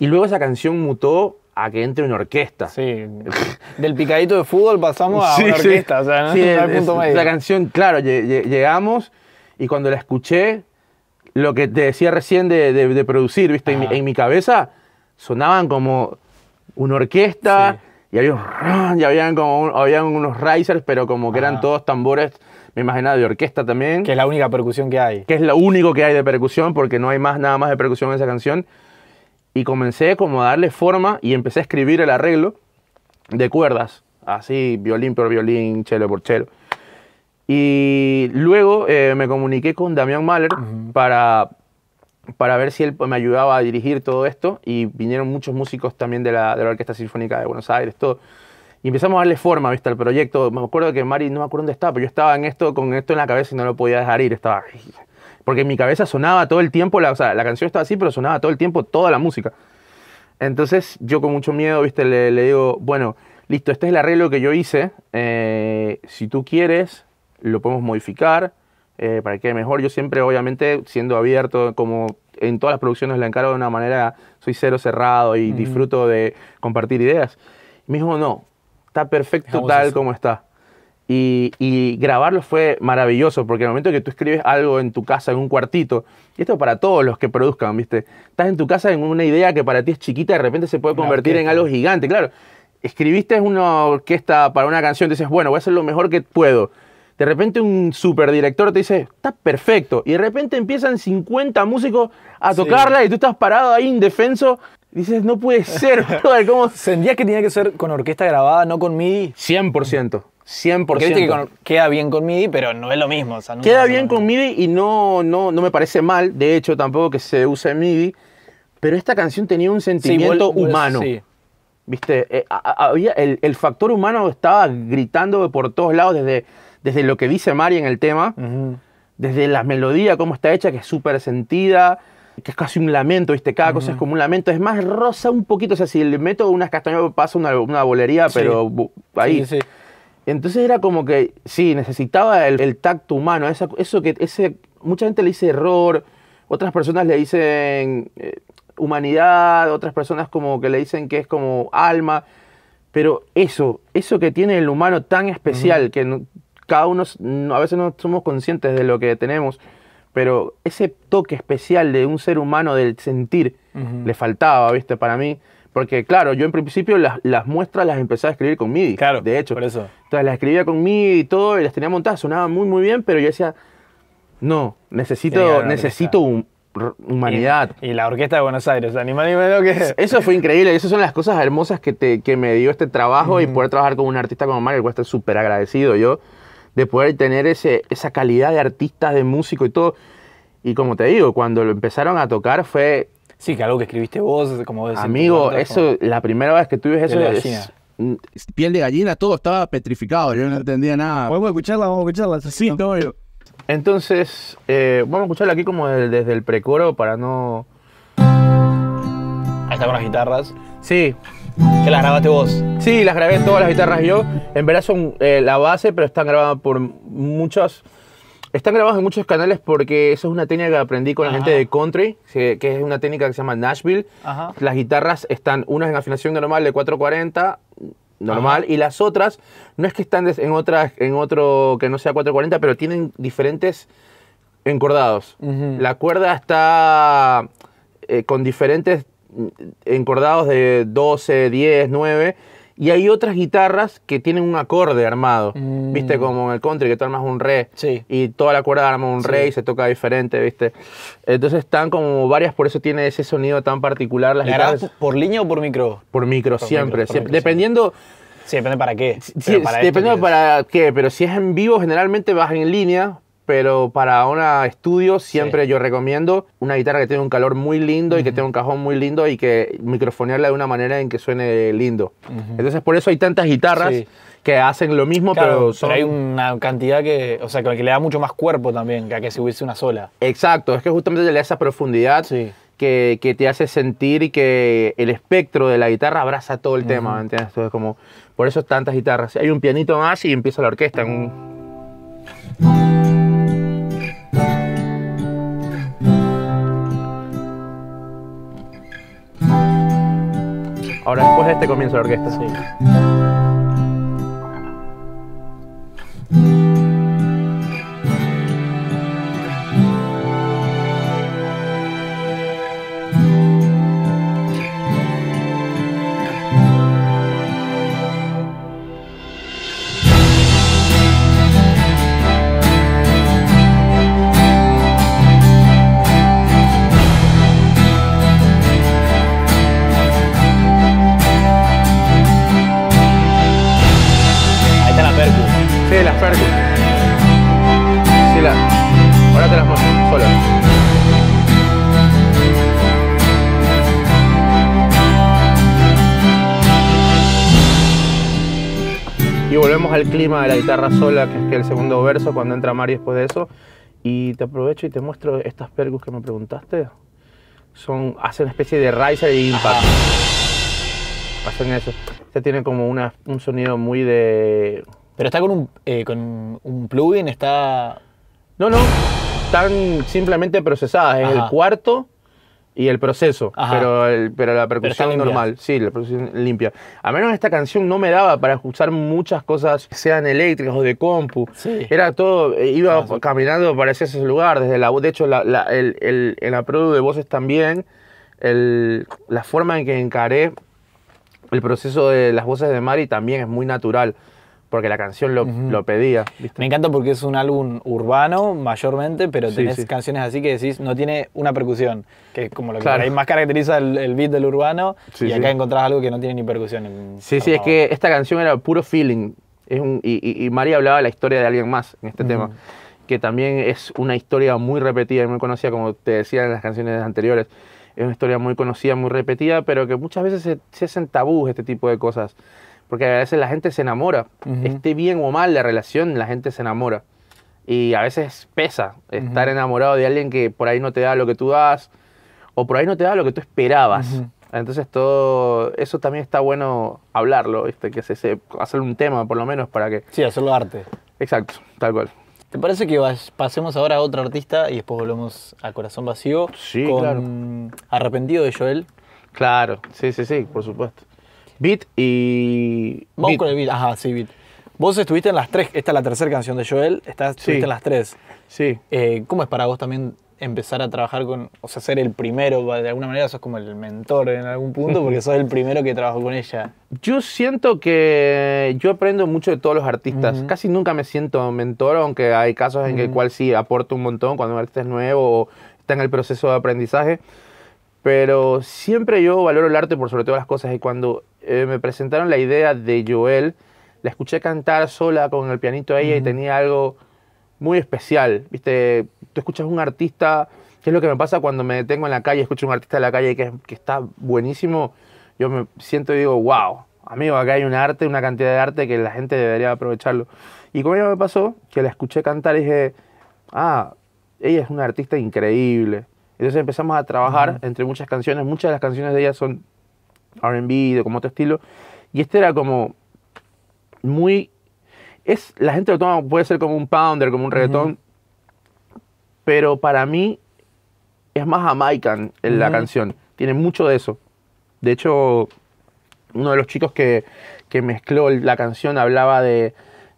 Y luego esa canción mutó a que entre una orquesta. Sí. Del picadito de fútbol pasamos a orquesta. Sí. Sí, La canción, claro, llegamos y cuando la escuché, lo que te decía recién de, producir, ¿viste? En mi, cabeza sonaban como una orquesta y había habían como habían unos risers, pero como que eran todos tambores, me imaginaba de orquesta también. Que es la única percusión que hay. Que es lo único que hay de percusión, porque no hay más nada más de percusión en esa canción. Y comencé como a darle forma y empecé a escribir el arreglo de cuerdas, así violín por violín, cello por cello. Y luego eh, me comuniqué con Damián Mahler para, para ver si él pues, me ayudaba a dirigir todo esto. Y vinieron muchos músicos también de la, de la Orquesta Sinfónica de Buenos Aires, todo. Y empezamos a darle forma, ¿viste? Al proyecto. Me acuerdo que Mari, no me acuerdo dónde estaba, pero yo estaba en esto, con esto en la cabeza y no lo podía dejar ir. Estaba... Porque en mi cabeza sonaba todo el tiempo, la, o sea, la canción estaba así, pero sonaba todo el tiempo toda la música. Entonces yo con mucho miedo, ¿viste? Le, digo, bueno, listo, este es el arreglo que yo hice. Eh, si tú quieres, lo podemos modificar eh, para que quede mejor. Yo siempre, obviamente, siendo abierto, como en todas las producciones la encargo de una manera, soy cero cerrado y disfruto de compartir ideas. Y me dijo, no, está perfecto tal como está. Y, grabarlo fue maravilloso, porque el momento que tú escribes algo en tu casa, en un cuartito, y esto para todos los que produzcan, ¿viste? Estás en tu casa en una idea que para ti es chiquita, de repente se puede convertir en algo gigante, claro. Escribiste una orquesta para una canción, dices, bueno, voy a hacer lo mejor que puedo. De repente un superdirector te dice, está perfecto. Y de repente empiezan 50 músicos a tocarla y tú estás parado ahí indefenso. Dices, no puede ser, ¿cómo? ¿Sentías que tenía que ser con orquesta grabada, no con MIDI? 100%. 100%. que queda bien con MIDI, pero no es lo mismo. queda bien con MIDI y no, no, no me parece mal, de hecho, tampoco que se use MIDI, pero esta canción tenía un sentimiento humano. ¿Viste? Eh, había, el, el, factor humano estaba gritando por todos lados desde desde lo que dice Mari en el tema, desde la melodía, cómo está hecha, que es súper sentida, que es casi un lamento, ¿viste? Cada cosa es como un lamento. Es más rosa un poquito, o sea, si le meto unas castañas pasa una, bolería, pero ahí. Entonces era como que, sí, necesitaba el, tacto humano, eso que ese, mucha gente le dice error, otras personas le dicen eh, humanidad, otras personas como que le dicen que es como alma, pero eso, eso que tiene el humano tan especial, que cada uno mm, a veces no somos conscientes de lo que tenemos, pero ese toque especial de un ser humano, del sentir, le faltaba, ¿viste? Para mí. Porque, claro, yo en principio las, las muestras las empecé a escribir con MIDI. Claro. De hecho. Por eso. Entonces las escribía con MIDI y todo, y las tenía montadas, sonaban muy, muy bien, pero yo decía, no, necesito, necesito humanidad. Y, la Orquesta de Buenos Aires, animal y que... Eso fue increíble, esas son las cosas hermosas que, te, que me dio este trabajo y poder trabajar con un artista como Mario Cuesta, súper agradecido yo de poder tener ese, esa calidad de artista, de músico y todo. Y como te digo, cuando lo empezaron a tocar fue... Sí, que algo que escribiste vos, como... De amigo, eso, la primera vez que tuve eso es, mm, Piel de gallina, todo estaba petrificado, yo no entendía nada. Vamos a escucharla, vamos a escucharla. Sí, Entonces, eh, vamos a escucharla aquí como desde, el precoro para no... Ahí está con las guitarras. Sí, que las grabaste vos. Sí, las grabé todas las guitarras yo. En verdad son eh, la base, pero están grabadas por muchas... Están grabadas en muchos canales porque eso es una técnica que aprendí con la gente de country, que, es una técnica que se llama Nashville. Las guitarras están, unas en afinación normal de 440, normal, y las otras no es que están en, en otro que no sea 440, pero tienen diferentes encordados. La cuerda está eh, con diferentes encordados de 12, 10, 9. Y hay otras guitarras que tienen un acorde armado. Mm. ¿Viste? Como en el country, que tú armas un re. Y toda la cuerda arma un re y se toca diferente, ¿viste? Entonces están como varias, por eso tiene ese sonido tan particular las por línea o por micro? Por micro, siempre. dependiendo. Sí, depende para qué. Depende para para qué, pero si es en vivo, generalmente vas en línea, pero para un estudio siempre yo recomiendo una guitarra que tenga un calor muy lindo y que tenga un cajón muy lindo y que microfonearla de una manera en que suene lindo. Entonces por eso hay tantas guitarras que hacen lo mismo, pero hay una cantidad que, o sea, que le da mucho más cuerpo también que a que si hubiese una sola. Exacto, es que justamente le da esa profundidad. Que, te hace sentir y que el espectro de la guitarra abraza todo el tema, ¿entiendes? Entonces, como, por eso tantas guitarras. Hay un pianito más y empieza la orquesta. En Ahora después de este comienzo la orquesta. Sí. volvemos al clima de la guitarra sola, que es que el segundo verso, cuando entra Mario después de eso. Y te aprovecho y te muestro estas percus que me preguntaste. Son, hacen una especie de riser y impact. Ajá. eso. tiene como una, un sonido muy de... Pero está con un, eh, con un plugin, está... No, no. Están simplemente procesadas. en el cuarto y el proceso, pero, pero la percusión normal, sí, la percusión limpia. A menos esta canción no me daba para escuchar muchas cosas, sean eléctricas o de compu. Era todo, eh, iba caminando para ese lugar, desde la de hecho la, la, el, el, de voces también, el, la forma en que encaré el proceso de las voces de Mari también es muy natural porque la canción lo, pedía. Me encanta porque es un álbum urbano mayormente, pero tenés canciones así que decís, no tiene una percusión, que es como lo que claro. más caracteriza el, beat del urbano, y acá encontrás algo que no tiene ni percusión. sí, sí, es que esta canción era puro feeling, y, María hablaba de la historia de alguien más en este tema, que también es una historia muy repetida y muy conocida, como te decía en las canciones anteriores. Es una historia muy conocida, muy repetida, pero que muchas veces se, se hacen tabús este tipo de cosas porque a veces la gente se enamora, esté bien o mal la relación, la gente se enamora. Y a veces pesa estar enamorado de alguien que por ahí no te da lo que tú das, o por ahí no te da lo que tú esperabas. Entonces todo eso también está bueno hablarlo, ¿viste? que se, hacer un tema por lo menos para que... Sí, hacerlo arte. Exacto, tal cual. ¿Te parece que pasemos ahora a otro artista y después volvemos a Corazón Vacío? Sí, con Arrepentido de Joel. Claro, sí, sí, sí, por supuesto. Beat y. Vamos con el beat, ajá, sí, Beat. Vos estuviste en las tres, esta es la tercera canción de Joel, estás, estuviste en las tres. Sí. Eh, ¿Cómo es para vos también empezar a trabajar con, o sea, ser el primero, de alguna manera sos como el mentor en algún punto porque sos el primero que trabajó con ella. Yo siento que yo aprendo mucho de todos los artistas. Casi nunca me siento mentor, aunque hay casos en el cual sí aporto un montón cuando un artista es nuevo o está en el proceso de aprendizaje. Pero siempre yo valoro el arte por sobre todas las cosas y cuando eh, me presentaron la idea de Joel, la escuché cantar sola con el pianito ahí y tenía algo muy especial. Viste, tú escuchas un artista, ¿qué es lo que me pasa cuando me detengo en la calle, escucho a un artista de la calle que, que está buenísimo, yo me siento y digo, wow, amigo, acá hay un arte, una cantidad de arte que la gente debería aprovecharlo. Y con ella me pasó que la escuché cantar y dije, ah, ella es una artista increíble. Entonces empezamos a trabajar entre muchas canciones. Muchas de las canciones de ella son RB, de como otro estilo. Y este era como muy... Es, la gente lo toma, puede ser como un pounder, como un reggaetón. Pero para mí es más Jamaican en la canción. Tiene mucho de eso. De hecho, uno de los chicos que mezcló la canción hablaba de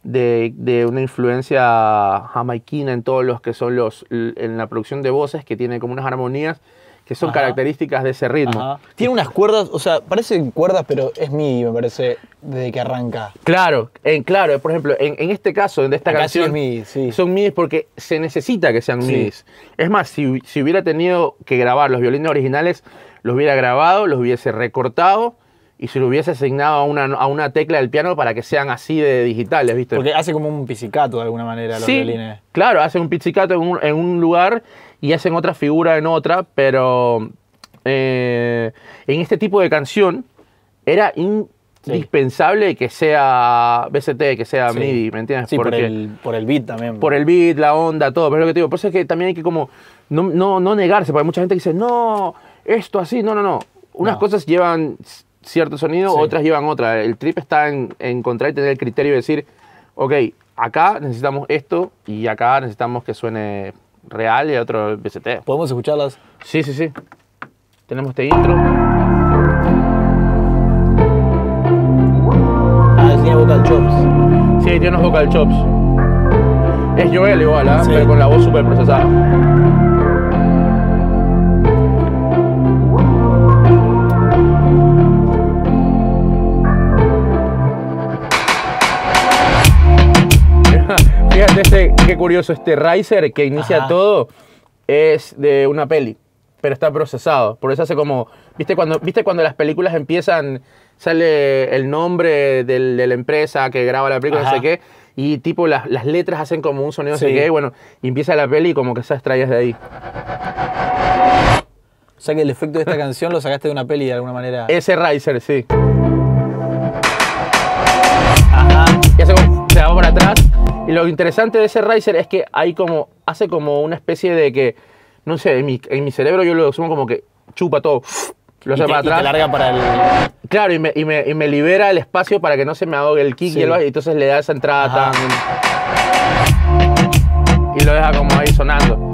de, una influencia jamaiquina en todos los que son los, en la producción de voces, que tiene como unas armonías que son características de ese ritmo. Tiene unas cuerdas, o sea, parecen cuerdas, pero es MIDI, me parece, desde que arranca. Claro, en, claro, por ejemplo, en, este caso, en esta canción, es MIDI, sí. son MIDI porque se necesita que sean MIDI. Es más, si, si hubiera tenido que grabar los violines originales, los hubiera grabado, los hubiese recortado y se lo hubiese asignado a una, a una tecla del piano para que sean así de digitales, ¿viste? Porque hace como un pizzicato de alguna manera los violines. Claro, hacen un pizzicato en un, lugar y hacen otra figura en otra, pero eh, en este tipo de canción era indispensable que sea BCT, que sea MIDI, ¿me entiendes? Sí, por, el, por el beat también. Por el beat, la onda, todo. Pero lo que te digo, por eso es que también hay que como no, negarse, porque hay mucha gente que dice, no, esto así, no, no, no. Unas cosas llevan cierto sonido, otras llevan otra. El trip está en, encontrar y tener el criterio de decir, ok, acá necesitamos esto y acá necesitamos que suene real y otro BCT. ¿Podemos escucharlas? Sí, sí, sí. Tenemos este intro. Ah, tiene vocal chops. Sí, tiene unos vocal chops. Es Joel igual, ¿ah? pero con la voz súper procesada. Fíjate este, qué curioso, este riser que inicia todo es de una peli, pero está procesado. Por eso hace como, ¿viste cuando, ¿viste cuando las películas empiezan, sale el nombre de la empresa que graba la película, no sé qué? Y tipo las, letras hacen como un sonido, así bueno, y empieza la peli como que se extrañas de ahí. O sea que el efecto de esta canción lo sacaste de una peli de alguna manera. Ese riser, sí. Ajá. Y hace como, se va para atrás. Y lo interesante de ese riser es que ahí como, hace como una especie de que, no sé, en mi, cerebro yo lo sumo como que chupa todo, lo hace para y atrás. para el... Claro, y me, y, me, libera el espacio para que no se me ahogue el kick y, el, y entonces le da esa entrada tan... Y lo deja como ahí sonando.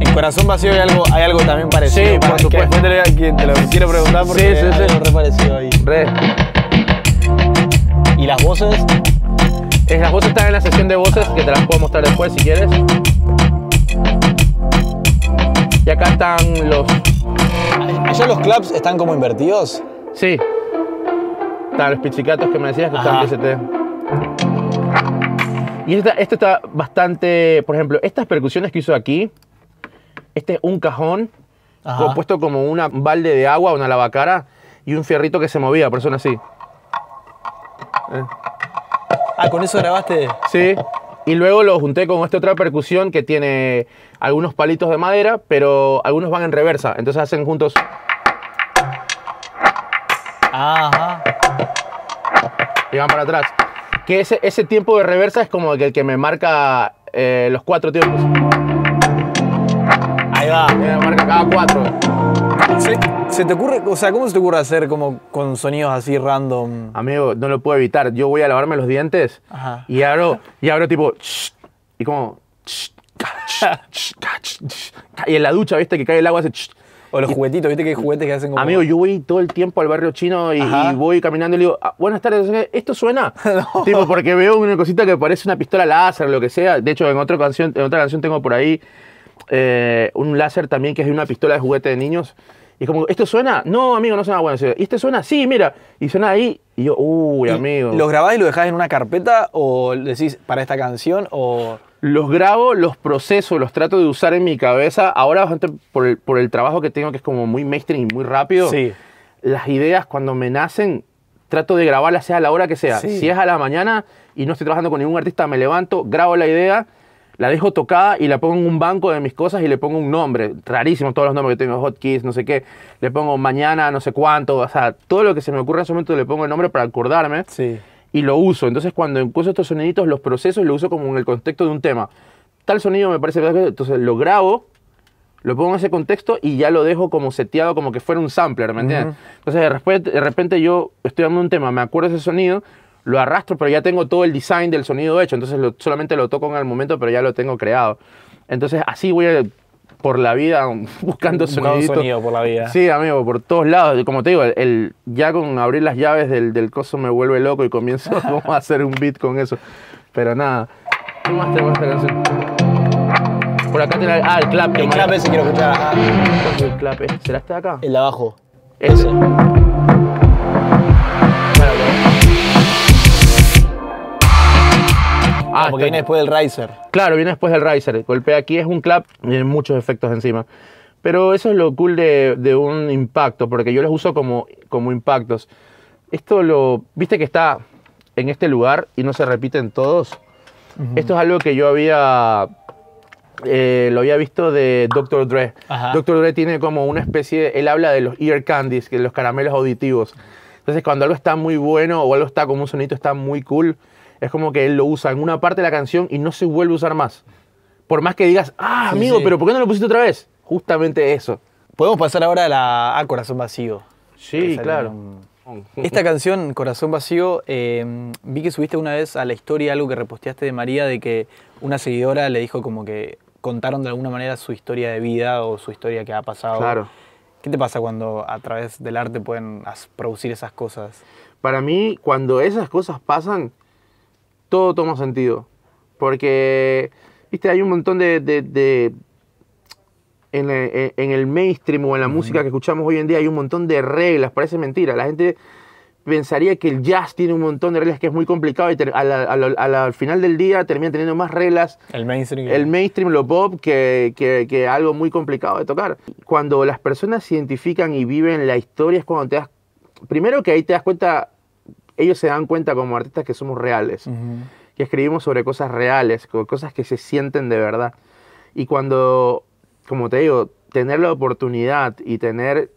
En Corazón Vacío hay algo, hay algo también parecido. Sí, por supuesto. Que después te lo, te lo, quiero preguntar porque sí, sí, hay algo re parecido ahí. Re. ¿Y las voces? las voces están en la sesión de voces, que te las puedo mostrar después si quieres. Y acá están los... ¿Allá los claps están como invertidos? Sí. Están los pizzicatos que me decías que Ajá. están PST. Y esto está bastante... Por ejemplo, estas percusiones que hizo aquí. Este es un cajón compuesto como un balde de agua, una lavacara y un fierrito que se movía, por eso así. Ah, ¿con eso grabaste? Sí. Y luego lo junté con esta otra percusión que tiene algunos palitos de madera, pero algunos van en reversa. Entonces hacen juntos. Ajá. Y van para atrás. Que ese, ese tiempo de reversa es como el que me marca eh, los cuatro tiempos. Ahí va. Me marca cada cuatro. ¿Se, te ocurre, o cómo se te ocurre hacer como con sonidos así random? Amigo, no lo puedo evitar. Yo voy a lavarme los dientes y abro, y tipo, y como, y en la ducha, viste, que cae el agua, hace... O los juguetitos, viste que hay juguetes que hacen como... Amigo, yo voy todo el tiempo al barrio chino y, voy caminando y le digo, ah, buenas tardes, ¿esto suena? porque veo una cosita que parece una pistola láser, o lo que sea. De hecho, en otra canción, en otra canción tengo por ahí eh, un láser también que es una pistola de juguete de niños. Y como, ¿esto suena? No, amigo, no suena bueno. ¿Y este suena? Sí, mira. Y suena ahí. Y yo, uy, amigo. ¿Los grabás y lo dejás en una carpeta o decís para esta canción o...? Los grabo, los proceso, los trato de usar en mi cabeza. Ahora bastante por el, trabajo que tengo que es como muy mainstream y muy rápido. Las ideas cuando me nacen trato de grabarlas sea a la hora que sea. Si es a la mañana y no estoy trabajando con ningún artista, me levanto, grabo la idea la dejo tocada y la pongo en un banco de mis cosas y le pongo un nombre. Rarísimo todos los nombres que tengo, hotkeys, no sé qué. Le pongo mañana, no sé cuánto. O sea, todo lo que se me ocurre en ese momento le pongo el nombre para acordarme. Sí. Y lo uso. Entonces, cuando incluso estos soniditos, los procesos, lo uso como en el contexto de un tema. Tal sonido me parece. Entonces, lo grabo, lo pongo en ese contexto y ya lo dejo como seteado, como que fuera un sampler, ¿me entiendes? Entonces, de repente, yo estoy dando un tema, me acuerdo ese sonido lo arrastro, pero ya tengo todo el design del sonido hecho, entonces lo, solamente lo toco en el momento, pero ya lo tengo creado. Entonces así voy a, por la vida buscando soniditos. sonido por la vida. Sí, amigo, por todos lados. Como te digo, el, ya con abrir las llaves del, del, coso me vuelve loco y comienzo a hacer un beat con eso. Pero nada, ¿qué más tenemos esta canción? Por acá tiene ah, el clap. El clap ese quiero escuchar. Ah. El clap, ¿eh? ¿será este de acá? El de abajo. ese. Ah, porque viene después del riser. Claro, viene después del riser. Golpea aquí, es un clap, tiene muchos efectos encima. Pero eso es lo cool de, un impacto, porque yo los uso como, impactos. Esto lo. ¿Viste que está en este lugar y no se repiten todos? Esto es algo que yo había. Eh, lo había visto de Dr. Dre. Doctor Dr. Dre tiene como una especie. él habla de los ear candies, que los caramelos auditivos. Entonces, cuando algo está muy bueno o algo está como un sonido está muy cool, es como que él lo usa en una parte de la canción y no se vuelve a usar más. Por más que digas, ah, amigo, pero ¿por qué no lo pusiste otra vez? Justamente eso. Podemos pasar ahora a la a Corazón Vacío. Sí, claro. Esta canción, Corazón Vacío, em, vi que subiste una vez a la historia algo que reposteaste de María de que una seguidora le dijo como que contaron de alguna manera su historia de vida o su historia que ha pasado. Claro. ¿Qué te pasa cuando a través del arte pueden producir esas cosas? Para mí, cuando esas cosas pasan, todo toma sentido. Porque, viste, hay un montón de... Eh, eh, en, el, mainstream o en la música que escuchamos hoy en día hay un montón de reglas, parece mentira. La gente pensaría que el jazz tiene un montón de reglas que es muy complicado y al final del día termina teniendo más reglas el mainstream, el mainstream lo pop, que, que, algo muy complicado de tocar. Cuando las personas se identifican y viven la historia es cuando te das... Primero que ahí te das cuenta ellos se dan cuenta como artistas que somos reales, que escribimos sobre cosas reales, cosas que se sienten de verdad. Y cuando, como te digo, tener la oportunidad y tener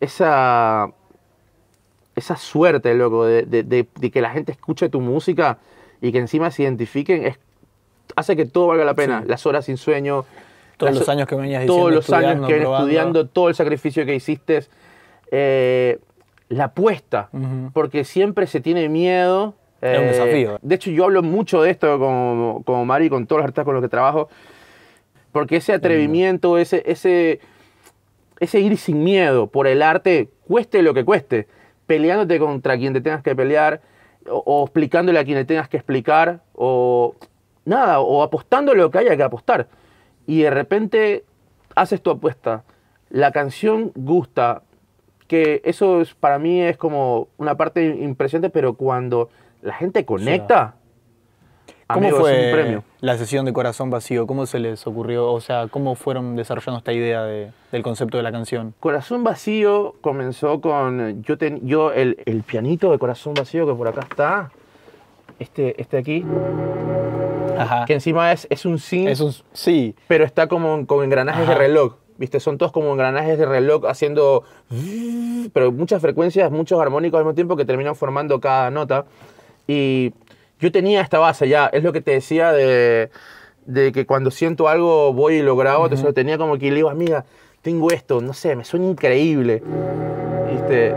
esa, esa suerte, loco, de, de, que la gente escuche tu música y que encima se identifiquen, hace que todo valga la pena. Las horas sin sueño. Todos los años que venías Todos los años estudiando, todo el sacrificio que hiciste. Eh, la apuesta, porque siempre se tiene miedo. es un eh, desafío. De hecho, yo hablo mucho de esto con con Mari, con todos los artistas con los que trabajo, porque ese atrevimiento, ese, ese, ir sin miedo por el arte, cueste lo que cueste, peleándote contra quien te tengas que pelear, o, explicándole a quien te tengas que explicar, o nada, o apostando lo que haya que apostar. Y de repente haces tu apuesta, la canción gusta, que eso es, para mí es como una parte impresionante, pero cuando la gente conecta, ¿Cómo fue premio. la sesión de Corazón Vacío? ¿Cómo se les ocurrió? O sea, ¿cómo fueron desarrollando esta idea del concepto de la canción? Corazón Vacío comenzó con. Yo, ten, yo el, pianito de Corazón Vacío que por acá está, este, este aquí. Que encima es, es un sin. sí. Pero está como con engranajes de reloj. ¿viste? Son todos como engranajes de reloj haciendo... Pero muchas frecuencias, muchos armónicos al mismo tiempo que terminan formando cada nota. Y yo tenía esta base ya, es lo que te decía de, que cuando siento algo voy y lo grabo, tenía como que le digo, amiga, tengo esto, no sé, me suena increíble. ¿Viste?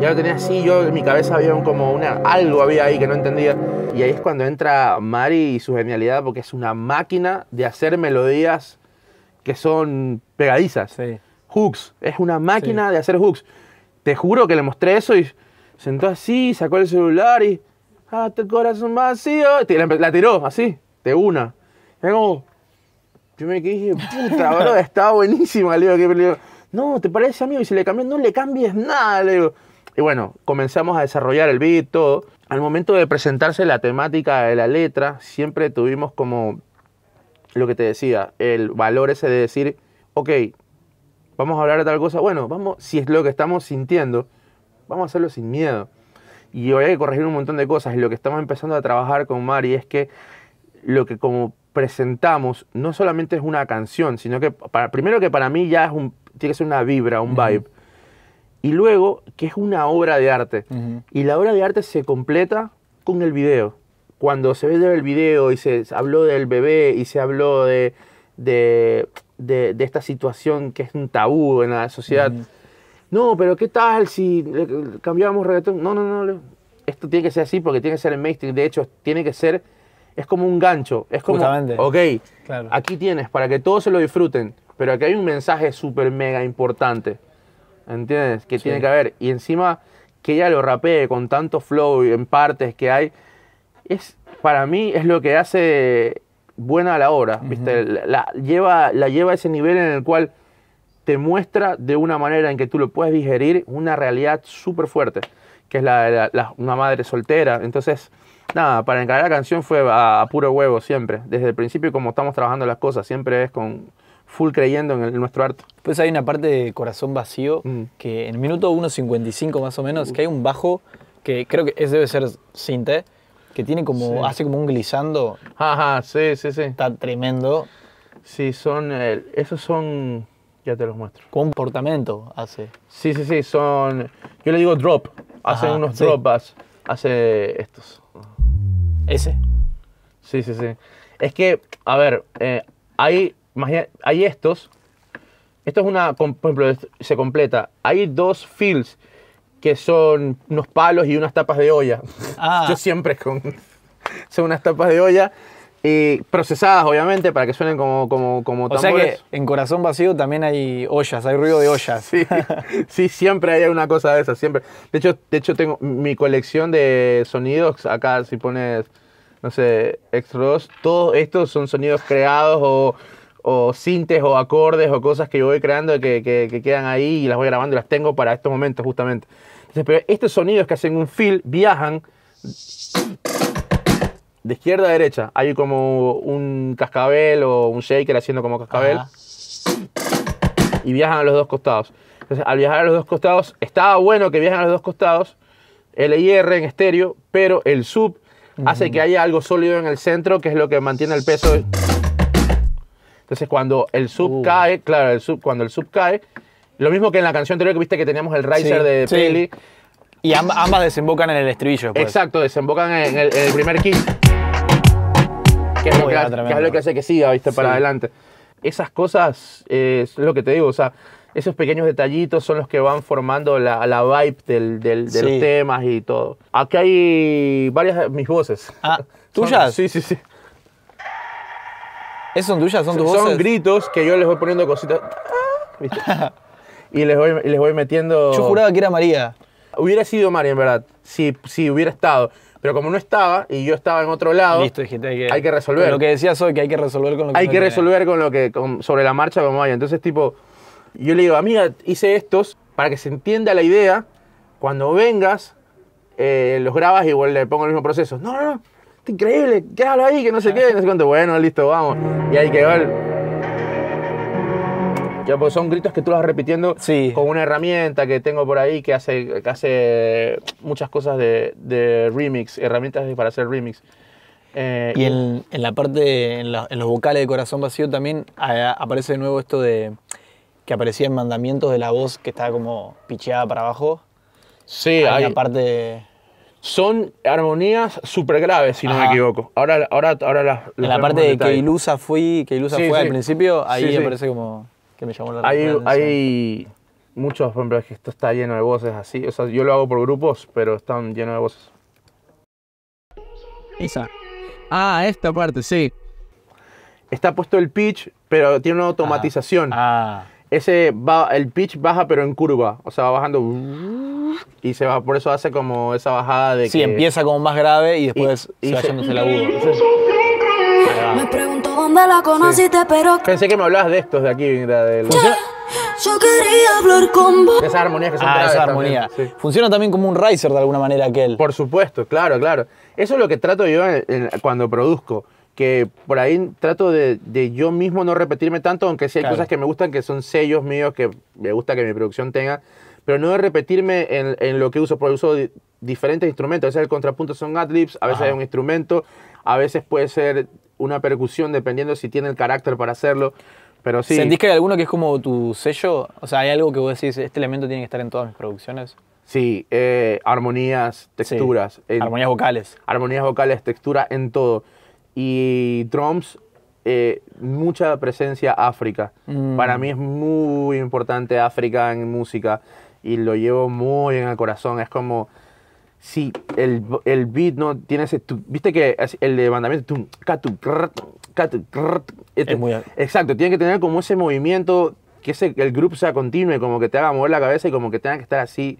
Ya lo tenía así, yo en mi cabeza había como una, algo había ahí que no entendía. Y ahí es cuando entra Mari y su genialidad, porque es una máquina de hacer melodías que son pegadizas. Sí. Hooks, es una máquina de hacer hooks. Te juro que le mostré eso y sentó así, sacó el celular y... ¡Ah, tu corazón vacío. La, tiró así, de una. Y como... Yo me dije, puta, bro, estaba buenísima. Leo qué peligro. no, ¿te parece amigo? Y si le cambió, no le cambies nada. Leo y bueno, comenzamos a desarrollar el beat, todo. Al momento de presentarse la temática de la letra, siempre tuvimos como lo que te decía, el valor ese de decir, ok, vamos a hablar de tal cosa, bueno, vamos, si es lo que estamos sintiendo, vamos a hacerlo sin miedo. Y hoy hay que corregir un montón de cosas. Y lo que estamos empezando a trabajar con Mari es que lo que como presentamos no solamente es una canción, sino que primero que para mí ya es tiene que ser una vibra, un vibe y luego que es una obra de arte. Y la obra de arte se completa con el video. Cuando se ve el video y se habló del bebé y se habló de, de, esta situación que es un tabú en la sociedad. No, pero ¿qué tal si cambiamos reggaetón? No, no, no, Esto tiene que ser así porque tiene que ser el mainstream. De hecho, tiene que ser. Es como un gancho. Es como. Justamente. Ok, aquí tienes para que todos se lo disfruten. Pero aquí hay un mensaje súper mega importante. ¿entiendes? Que tiene que haber. Y encima que ella lo rapee con tanto flow en partes que hay, es, para mí es lo que hace buena la obra, ¿viste? La, lleva, la lleva a ese nivel en el cual te muestra de una manera en que tú lo puedes digerir una realidad súper fuerte, que es la, de una madre soltera. Entonces, nada, para encargar la canción fue a, a, puro huevo siempre, desde el principio como estamos trabajando las cosas, siempre es con, full creyendo en, nuestro arte. Pues hay una parte de Corazón Vacío mm. que en el minuto 1.55 más o menos, que hay un bajo que creo que ese debe ser Sinte, que tiene como, hace como un glissando. Ajá, sí, sí, sí. Está tremendo. Sí, son, eh, esos son, ya te los muestro. Comportamiento hace. Sí, sí, sí, son, yo le digo drop, hace unos sí. hace estos. Ese. Sí, sí, sí. Es que, a ver, eh, hay hay estos. Esto es una, por ejemplo, se completa. Hay dos fills que son unos palos y unas tapas de olla. Ah. Yo siempre con... son unas tapas de olla y eh, procesadas, obviamente, para que suenen como, como, como tambores. O sea que en Corazón Vacío también hay ollas, hay ruido de ollas. Sí, sí siempre hay una cosa de esas, siempre. De hecho, de hecho, tengo mi colección de sonidos, acá si pones, no sé, 2, todos estos son sonidos creados o o sintes o acordes o cosas que yo voy creando que, que, quedan ahí y las voy grabando y las tengo para estos momentos justamente. pero estos sonidos que hacen un feel viajan de izquierda a derecha. Hay como un cascabel o un shaker haciendo como cascabel. Y viajan a los dos costados. Entonces, al viajar a los dos costados, estaba bueno que viajan a los dos costados, el y en estéreo, pero el sub hace que haya algo sólido en el centro, que es lo que mantiene el peso. Entonces, cuando el sub uh. cae, claro, el sub, cuando el sub cae, lo mismo que en la canción anterior que viste que teníamos el riser de Peli. Y ambas desembocan en el estribillo. Exacto, desembocan en el, primer kick. Que es, lo que, hace que siga, viste, para adelante. Esas cosas eh, es lo que te digo, o sea, esos pequeños detallitos son los que van formando la, vibe del, tema de los temas y todo. Aquí hay varias mis voces. Ah, ¿Tuyas? sí, sí, sí. ¿Esos son tuyas? ¿Son tus voces? Son gritos que yo les voy poniendo cositas. Ah, y les voy, les voy metiendo. Yo juraba que era María. Hubiera sido María, en verdad. Si, si hubiera estado. Pero como no estaba y yo estaba en otro lado, Listo, dijiste, hay, que, hay que resolver. lo que decías hoy, que hay que resolver con lo que Hay que resolver con lo que, sobre la marcha como vaya. Entonces, tipo, yo le digo, amiga, hice estos para que se entienda la idea. Cuando vengas, eh, los grabas y le pongo el mismo proceso. No, no, no increíble, quédalo ahí, que no sé qué, no sé cuánto. Bueno, listo, vamos. Y ahí quedó el. Ya, pues son gritos que tú vas repitiendo con una herramienta que tengo por ahí que hace, que hace muchas cosas de, remix, herramientas para hacer remix. Eh, y en, la parte, en, los vocales de Corazón Vacío también aparece de nuevo esto de que aparecía en Mandamientos de la voz que estaba como picheada para abajo. Sí, hay, hay parte son armonías súper graves, si no me equivoco. Ahora, ahora, ahora las, En la parte de que ilusa fui, que ilusa fue al principio, ahí me parece como que me llamó la, atención. Hay muchos, por que esto está lleno de voces así. O sea, yo lo hago por grupos, pero están llenos de voces. Esa. Ah, esta parte, sí. Está puesto el pitch, pero tiene una automatización. ah. ah. Ese va, el pitch baja, pero en curva. O sea, va bajando y se va, por eso hace como esa bajada de sí, empieza como más grave y después y, se va el agudo. Me pregunto dónde la conociste, pero... Pensé que me hablabas de estos de aquí, de, Yo quería hablar con Esas que son Ah, esa armonía. Funciona también como un riser de alguna manera aquel. Por supuesto, claro, claro. Eso es lo que trato yo cuando produzco. Que por ahí trato de, de, yo mismo no repetirme tanto, aunque sí hay cosas que me gustan que son sellos míos que me gusta que mi producción tenga pero no de repetirme en, en lo que uso, porque uso diferentes instrumentos. A veces el contrapunto son adlibs, a veces hay un instrumento, a veces puede ser una percusión, dependiendo si tiene el carácter para hacerlo. Pero sí. ¿Sentís que hay alguno que es como tu sello? O sea, ¿hay algo que vos decís, este elemento tiene que estar en todas mis producciones? Sí, eh, armonías, texturas. armonías vocales. Armonías vocales, textura en todo. Y drums, eh, mucha presencia África. Mm. Para mí es muy importante África en música y lo llevo muy en el corazón. Es como si el, el beat no tiene ese. Viste que el de mandamiento. Este, es muy exacto, tiene que tener como ese movimiento que el grupo sea continuo y como que te haga mover la cabeza y como que tenga que estar así,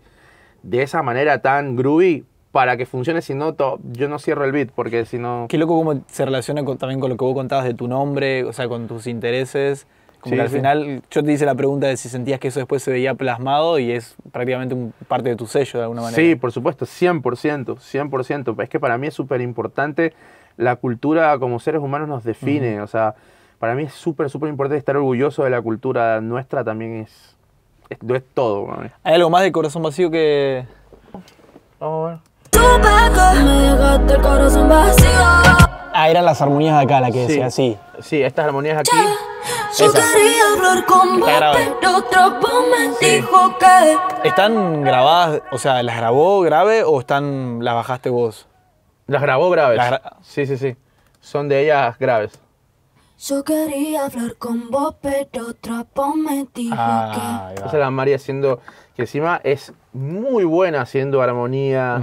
de esa manera tan groovy, para que funcione, si no, yo no cierro el beat, porque si no... Qué loco cómo se relaciona con, también con lo que vos contabas de tu nombre, o sea, con tus intereses, como que al final yo te hice la pregunta de si sentías que eso después se veía plasmado y es prácticamente un, parte de tu sello de alguna manera. Sí, por supuesto, 100%, 100%. Es que para mí es súper importante, la cultura como seres humanos nos define, o sea, para mí es súper, súper importante estar orgulloso de la cultura nuestra, también es, es, todo. ¿Hay algo más de corazón vacío que...? Vamos a ver. Ah, eran las armonías de acá la que decía, sí. Sí, estas armonías aquí... Yo quería hablar con vos, pero otro me dijo que. ¿Están grabadas, o sea, las grabó grave o están las bajaste vos? Las grabó graves. sí, sí, sí. Son de ellas graves. Yo quería hablar con vos, pero me dijo que. Ah, Esa es la María haciendo, que encima es muy buena haciendo armonías,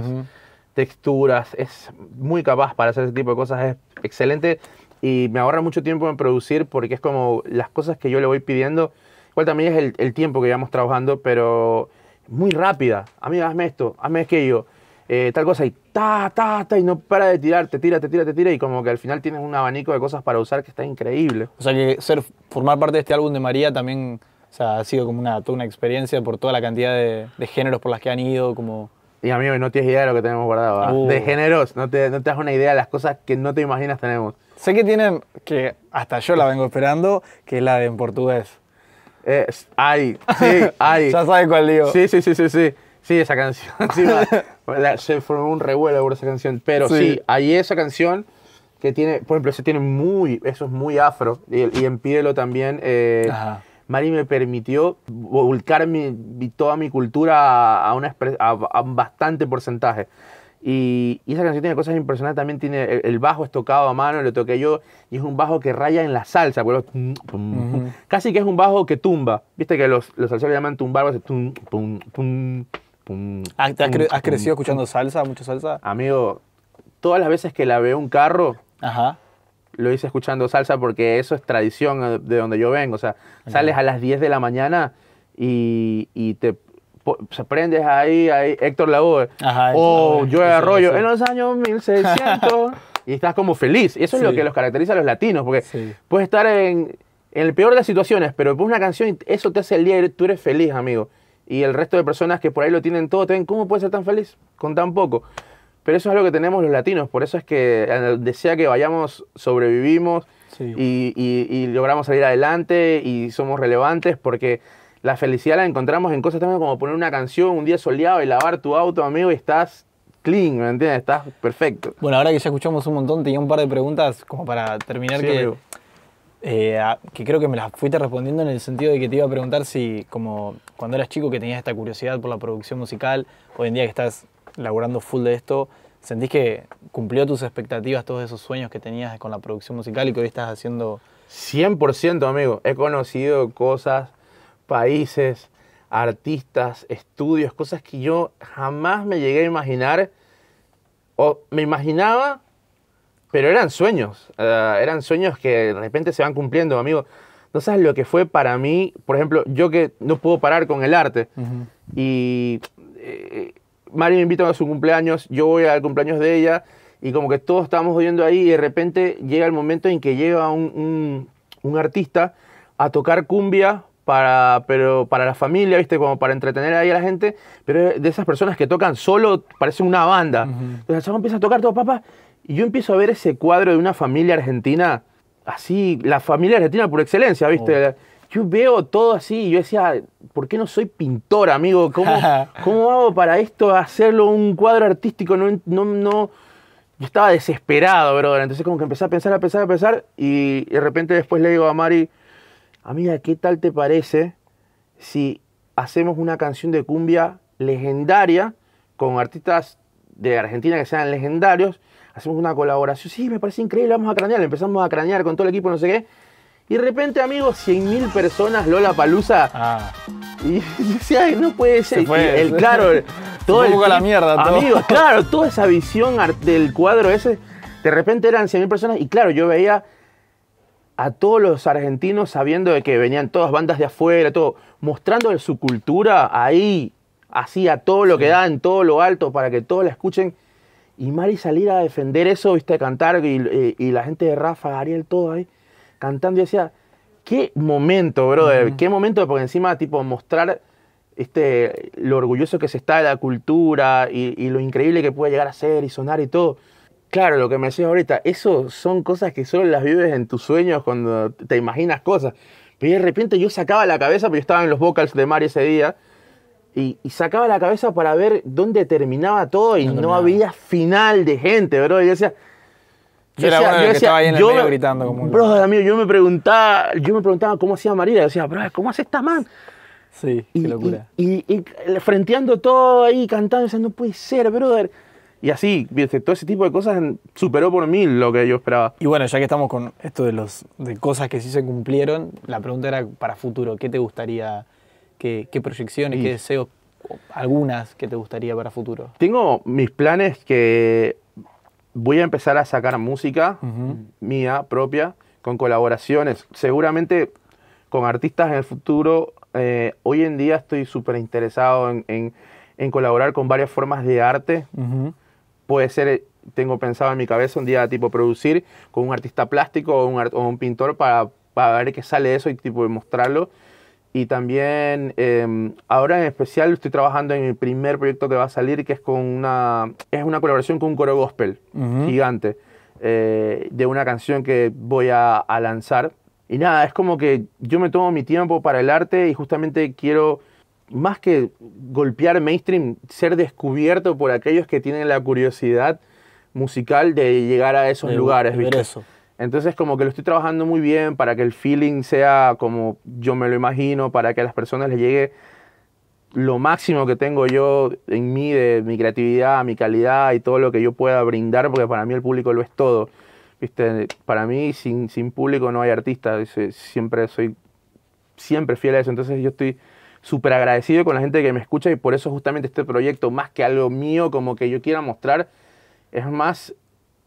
texturas, es muy capaz para hacer ese tipo de cosas, es excelente y me ahorra mucho tiempo en producir porque es como las cosas que yo le voy pidiendo. Igual también es el, tiempo que llevamos trabajando, pero muy rápida. A mí hazme esto, hazme aquello, eh, tal cosa, y ta, ta, ta, y no para de tirar, te tira, te tira, te tira, y como que al final tienes un abanico de cosas para usar que está increíble. O sea que ser, formar parte de este álbum de María también o ha sido como una, una experiencia por toda la cantidad de, de géneros por las que han ido, como y amigo, no tienes idea de lo que tenemos guardado. ¿ah? Uh. De géneros, no te, das una idea de las cosas que no te imaginas tenemos. Sé que tienen, que hasta yo la vengo esperando, que es la de en portugués. Es, ay, sí, ay. ya sabes cuál digo. Sí, sí, sí, sí, sí. Sí, esa canción. se formó un revuelo por esa canción. Pero sí. hay esa canción que tiene, por ejemplo, tiene muy, eso es muy afro. Y, y en también. Eh, Mari me permitió volcar toda mi cultura a, una, un bastante porcentaje. Y, esa canción tiene cosas impresionantes. También tiene el, bajo es tocado a mano, lo toqué yo. Y es un bajo que raya en la salsa. Casi que es un bajo que tumba. Viste que los, los salseros llaman tumbar. Pues, tum, pum, ¿Has, ¿Has, crecido escuchando salsa, mucha salsa? Amigo, todas las veces que la veo un carro. Ajá lo hice escuchando salsa porque eso es tradición eh, de donde yo vengo. O sea, sales a las 10 de la mañana y, te se prendes ahí, ahí Héctor Lavoe o Joe Arroyo en los años 1600 y estás como feliz. Y eso es lo que los caracteriza a los latinos, porque puedes estar en, el peor de las situaciones, pero pones una canción y eso te hace el día y tú eres feliz, amigo. Y el resto de personas que por ahí lo tienen todo, te ven, ¿cómo puedes ser tan feliz con tan poco? Pero eso es lo que tenemos los latinos, por eso es que eh, desea que vayamos, sobrevivimos y, logramos salir adelante y somos relevantes porque la felicidad la encontramos en cosas también como poner una canción un día soleado y lavar tu auto, amigo, y estás clean, ¿me entiendes? Estás perfecto. Bueno, ahora que ya escuchamos un montón, tenía un par de preguntas como para terminar que, eh, que creo que me las fuiste respondiendo en el sentido de que te iba a preguntar si como cuando eras chico que tenías esta curiosidad por la producción musical, hoy en día que estás laborando full de esto, ¿sentís que cumplió tus expectativas, todos esos sueños que tenías con la producción musical y que hoy estás haciendo? 100%, amigo. He conocido cosas, países, artistas, estudios, cosas que yo jamás me llegué a imaginar. O me imaginaba, pero eran sueños. Eh, eran sueños que de repente se van cumpliendo, amigo. No sabes lo que fue para mí, por ejemplo, yo que no puedo parar con el arte. Y eh, Mari me invita a su cumpleaños, yo voy al cumpleaños de ella y como que todos estamos oyendo ahí y de repente llega el momento en que llega un, artista a tocar cumbia para, pero para la familia, ¿viste? Como para entretener ahí a la gente, pero de esas personas que tocan solo, parece una banda. Entonces el chavo empieza a tocar todo, papá, y yo empiezo a ver ese cuadro de una familia argentina, así, la familia argentina por excelencia, ¿viste? Oh yo veo todo así y yo decía, ¿por qué no soy pintor, amigo? ¿Cómo, cómo hago para esto, hacerlo un cuadro artístico? No, no, no. Yo estaba desesperado, brother. Entonces como que empecé a pensar, a pensar, a pensar y de repente después le digo a Mari, amiga, ¿qué tal te parece si hacemos una canción de cumbia legendaria con artistas de Argentina que sean legendarios? Hacemos una colaboración. Sí, me parece increíble, vamos a cranear. Empezamos a cranear con todo el equipo, no sé qué. Y de repente, amigos, 100.000 personas Lola Palusa. Ah. Y decía, no puede ser. El, claro, todo la mierda. Amigos, claro, toda esa visión del cuadro ese. De repente eran 100.000 personas y claro, yo veía a todos los argentinos sabiendo de que venían todas bandas de afuera, todo, mostrando su cultura ahí, así a todo lo que da, en todo lo alto, para que todos la escuchen. Y Mari salir a defender eso, viste, a cantar, y la gente de Rafa, Ariel, todo ahí cantando y decía, qué momento, brother, qué momento, porque encima, tipo, mostrar este, lo orgulloso que se está de la cultura y, lo increíble que puede llegar a ser y sonar y todo. Claro, lo que me decías ahorita, eso son cosas que solo las vives en tus sueños cuando te imaginas cosas. Pero de repente yo sacaba la cabeza, porque yo estaba en los vocals de Mari ese día, y, sacaba la cabeza para ver dónde terminaba todo y no, había final de gente, bro. Y yo decía, yo era uno que estaba ahí en el medio gritando. Como amigo, yo me preguntaba, cómo hacía María. decía, bro, ¿cómo hace esta man? Sí, qué locura. Y, eh, frenteando todo ahí, cantando, diciendo, no puede ser, brother. Y así, todo ese tipo de cosas superó por mí lo que yo esperaba. Y bueno, ya que estamos con esto de, los, cosas que sí se cumplieron, la pregunta era para futuro, ¿qué te gustaría, qué, proyecciones, qué deseos, algunas que te gustaría para futuro? Tengo mis planes que voy a empezar a sacar música mía propia con colaboraciones. Seguramente con artistas en el futuro. Eh, hoy en día estoy súper interesado en, en, colaborar con varias formas de arte. Puede ser, eh, tengo pensado en mi cabeza un día tipo producir con un artista plástico o un, o un pintor para, para ver qué sale eso y tipo mostrarlo y también em, ahora en especial estoy trabajando en mi primer proyecto que va a salir, que es con una, es una colaboración con un coro gospel gigante, eh, de una canción que voy a, lanzar. Y nada, es como que yo me tomo mi tiempo para el arte y justamente quiero más que golpear mainstream, ser descubierto por aquellos que tienen la curiosidad musical de llegar a esos lugares. Entonces como que lo estoy trabajando muy bien para que el feeling sea como yo me lo imagino, para que a las personas les llegue lo máximo que tengo yo en mí, de mi creatividad, mi calidad y todo lo que yo pueda brindar, porque para mí el público lo es todo. ¿Viste? Para mí sin, sin público no hay artista, siempre soy siempre fiel a eso, entonces yo estoy súper agradecido con la gente que me escucha y por eso justamente este proyecto, más que algo mío como que yo quiera mostrar, es más...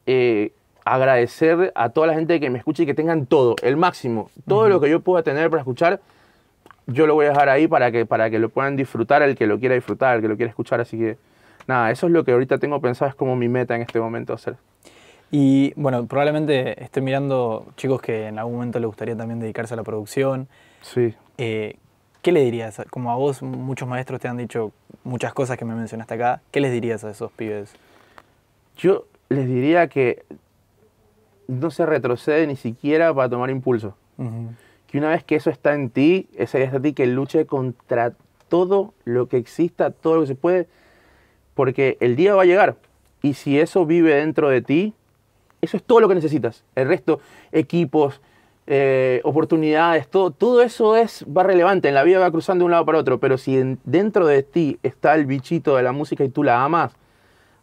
Eh, agradecer a toda la gente que me escuche y que tengan todo, el máximo, todo lo que yo pueda tener para escuchar, yo lo voy a dejar ahí para que, para que lo puedan disfrutar el que lo quiera disfrutar, el que lo quiera escuchar. Así que nada, eso es lo que ahorita tengo pensado, es como mi meta en este momento hacer. Y bueno, probablemente esté mirando chicos que en algún momento les gustaría también dedicarse a la producción. Sí. Eh, ¿Qué le dirías? Como a vos, muchos maestros te han dicho muchas cosas que me mencionaste acá. ¿Qué les dirías a esos pibes? Yo les diría que no se retrocede ni siquiera para tomar impulso. Que una vez que eso está en ti, ese es está ti, que luche contra todo lo que exista, todo lo que se puede, porque el día va a llegar. Y si eso vive dentro de ti, eso es todo lo que necesitas. El resto, equipos, eh, oportunidades, todo, todo eso es, va relevante. En la vida va cruzando de un lado para otro. Pero si dentro de ti está el bichito de la música y tú la amas,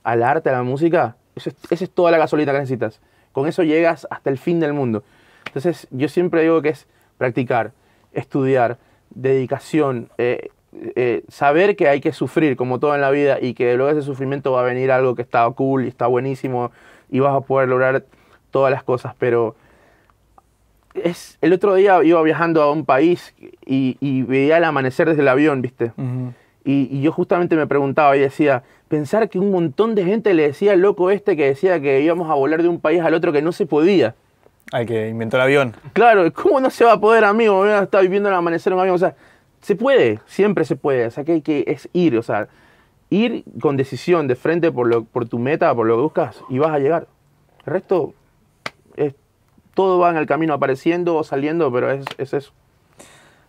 al arte, a la música, eso esa es toda la gasolina que necesitas. Con eso llegas hasta el fin del mundo. Entonces yo siempre digo que es practicar, estudiar, dedicación, eh, eh, saber que hay que sufrir como todo en la vida y que luego de ese sufrimiento va a venir algo que está cool y está buenísimo y vas a poder lograr todas las cosas, pero es, el otro día iba viajando a un país y, veía el amanecer desde el avión, ¿viste? Y, yo justamente me preguntaba y decía, pensar que un montón de gente le decía al loco este que decía que íbamos a volar de un país al otro que no se podía. hay que inventó el avión. Claro, ¿cómo no se va a poder, amigo? está viviendo el amanecer en un avión. O sea, se puede, siempre se puede. O sea, que hay que es ir, o sea, ir con decisión de frente por, lo, por tu meta, por lo que buscas, y vas a llegar. El resto, es, todo va en el camino apareciendo o saliendo, pero es, es eso.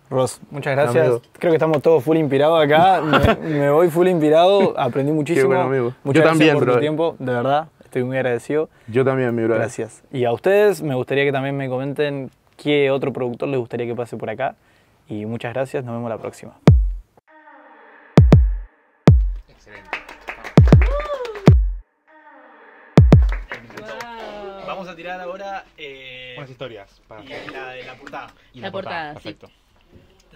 Ross, muchas gracias. Creo que estamos todos full inspirados acá. me, voy full inspirado, aprendí muchísimo. Qué Muchas gracias también, por tiempo, de verdad. Estoy muy agradecido. Yo también, mi bro. Gracias. Y a ustedes me gustaría que también me comenten qué otro productor les gustaría que pase por acá. Y muchas gracias, nos vemos la próxima. Vamos a tirar ahora... Eh, historias. la de la portada. la, portada, perfecto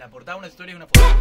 aportaba una historia y una foto.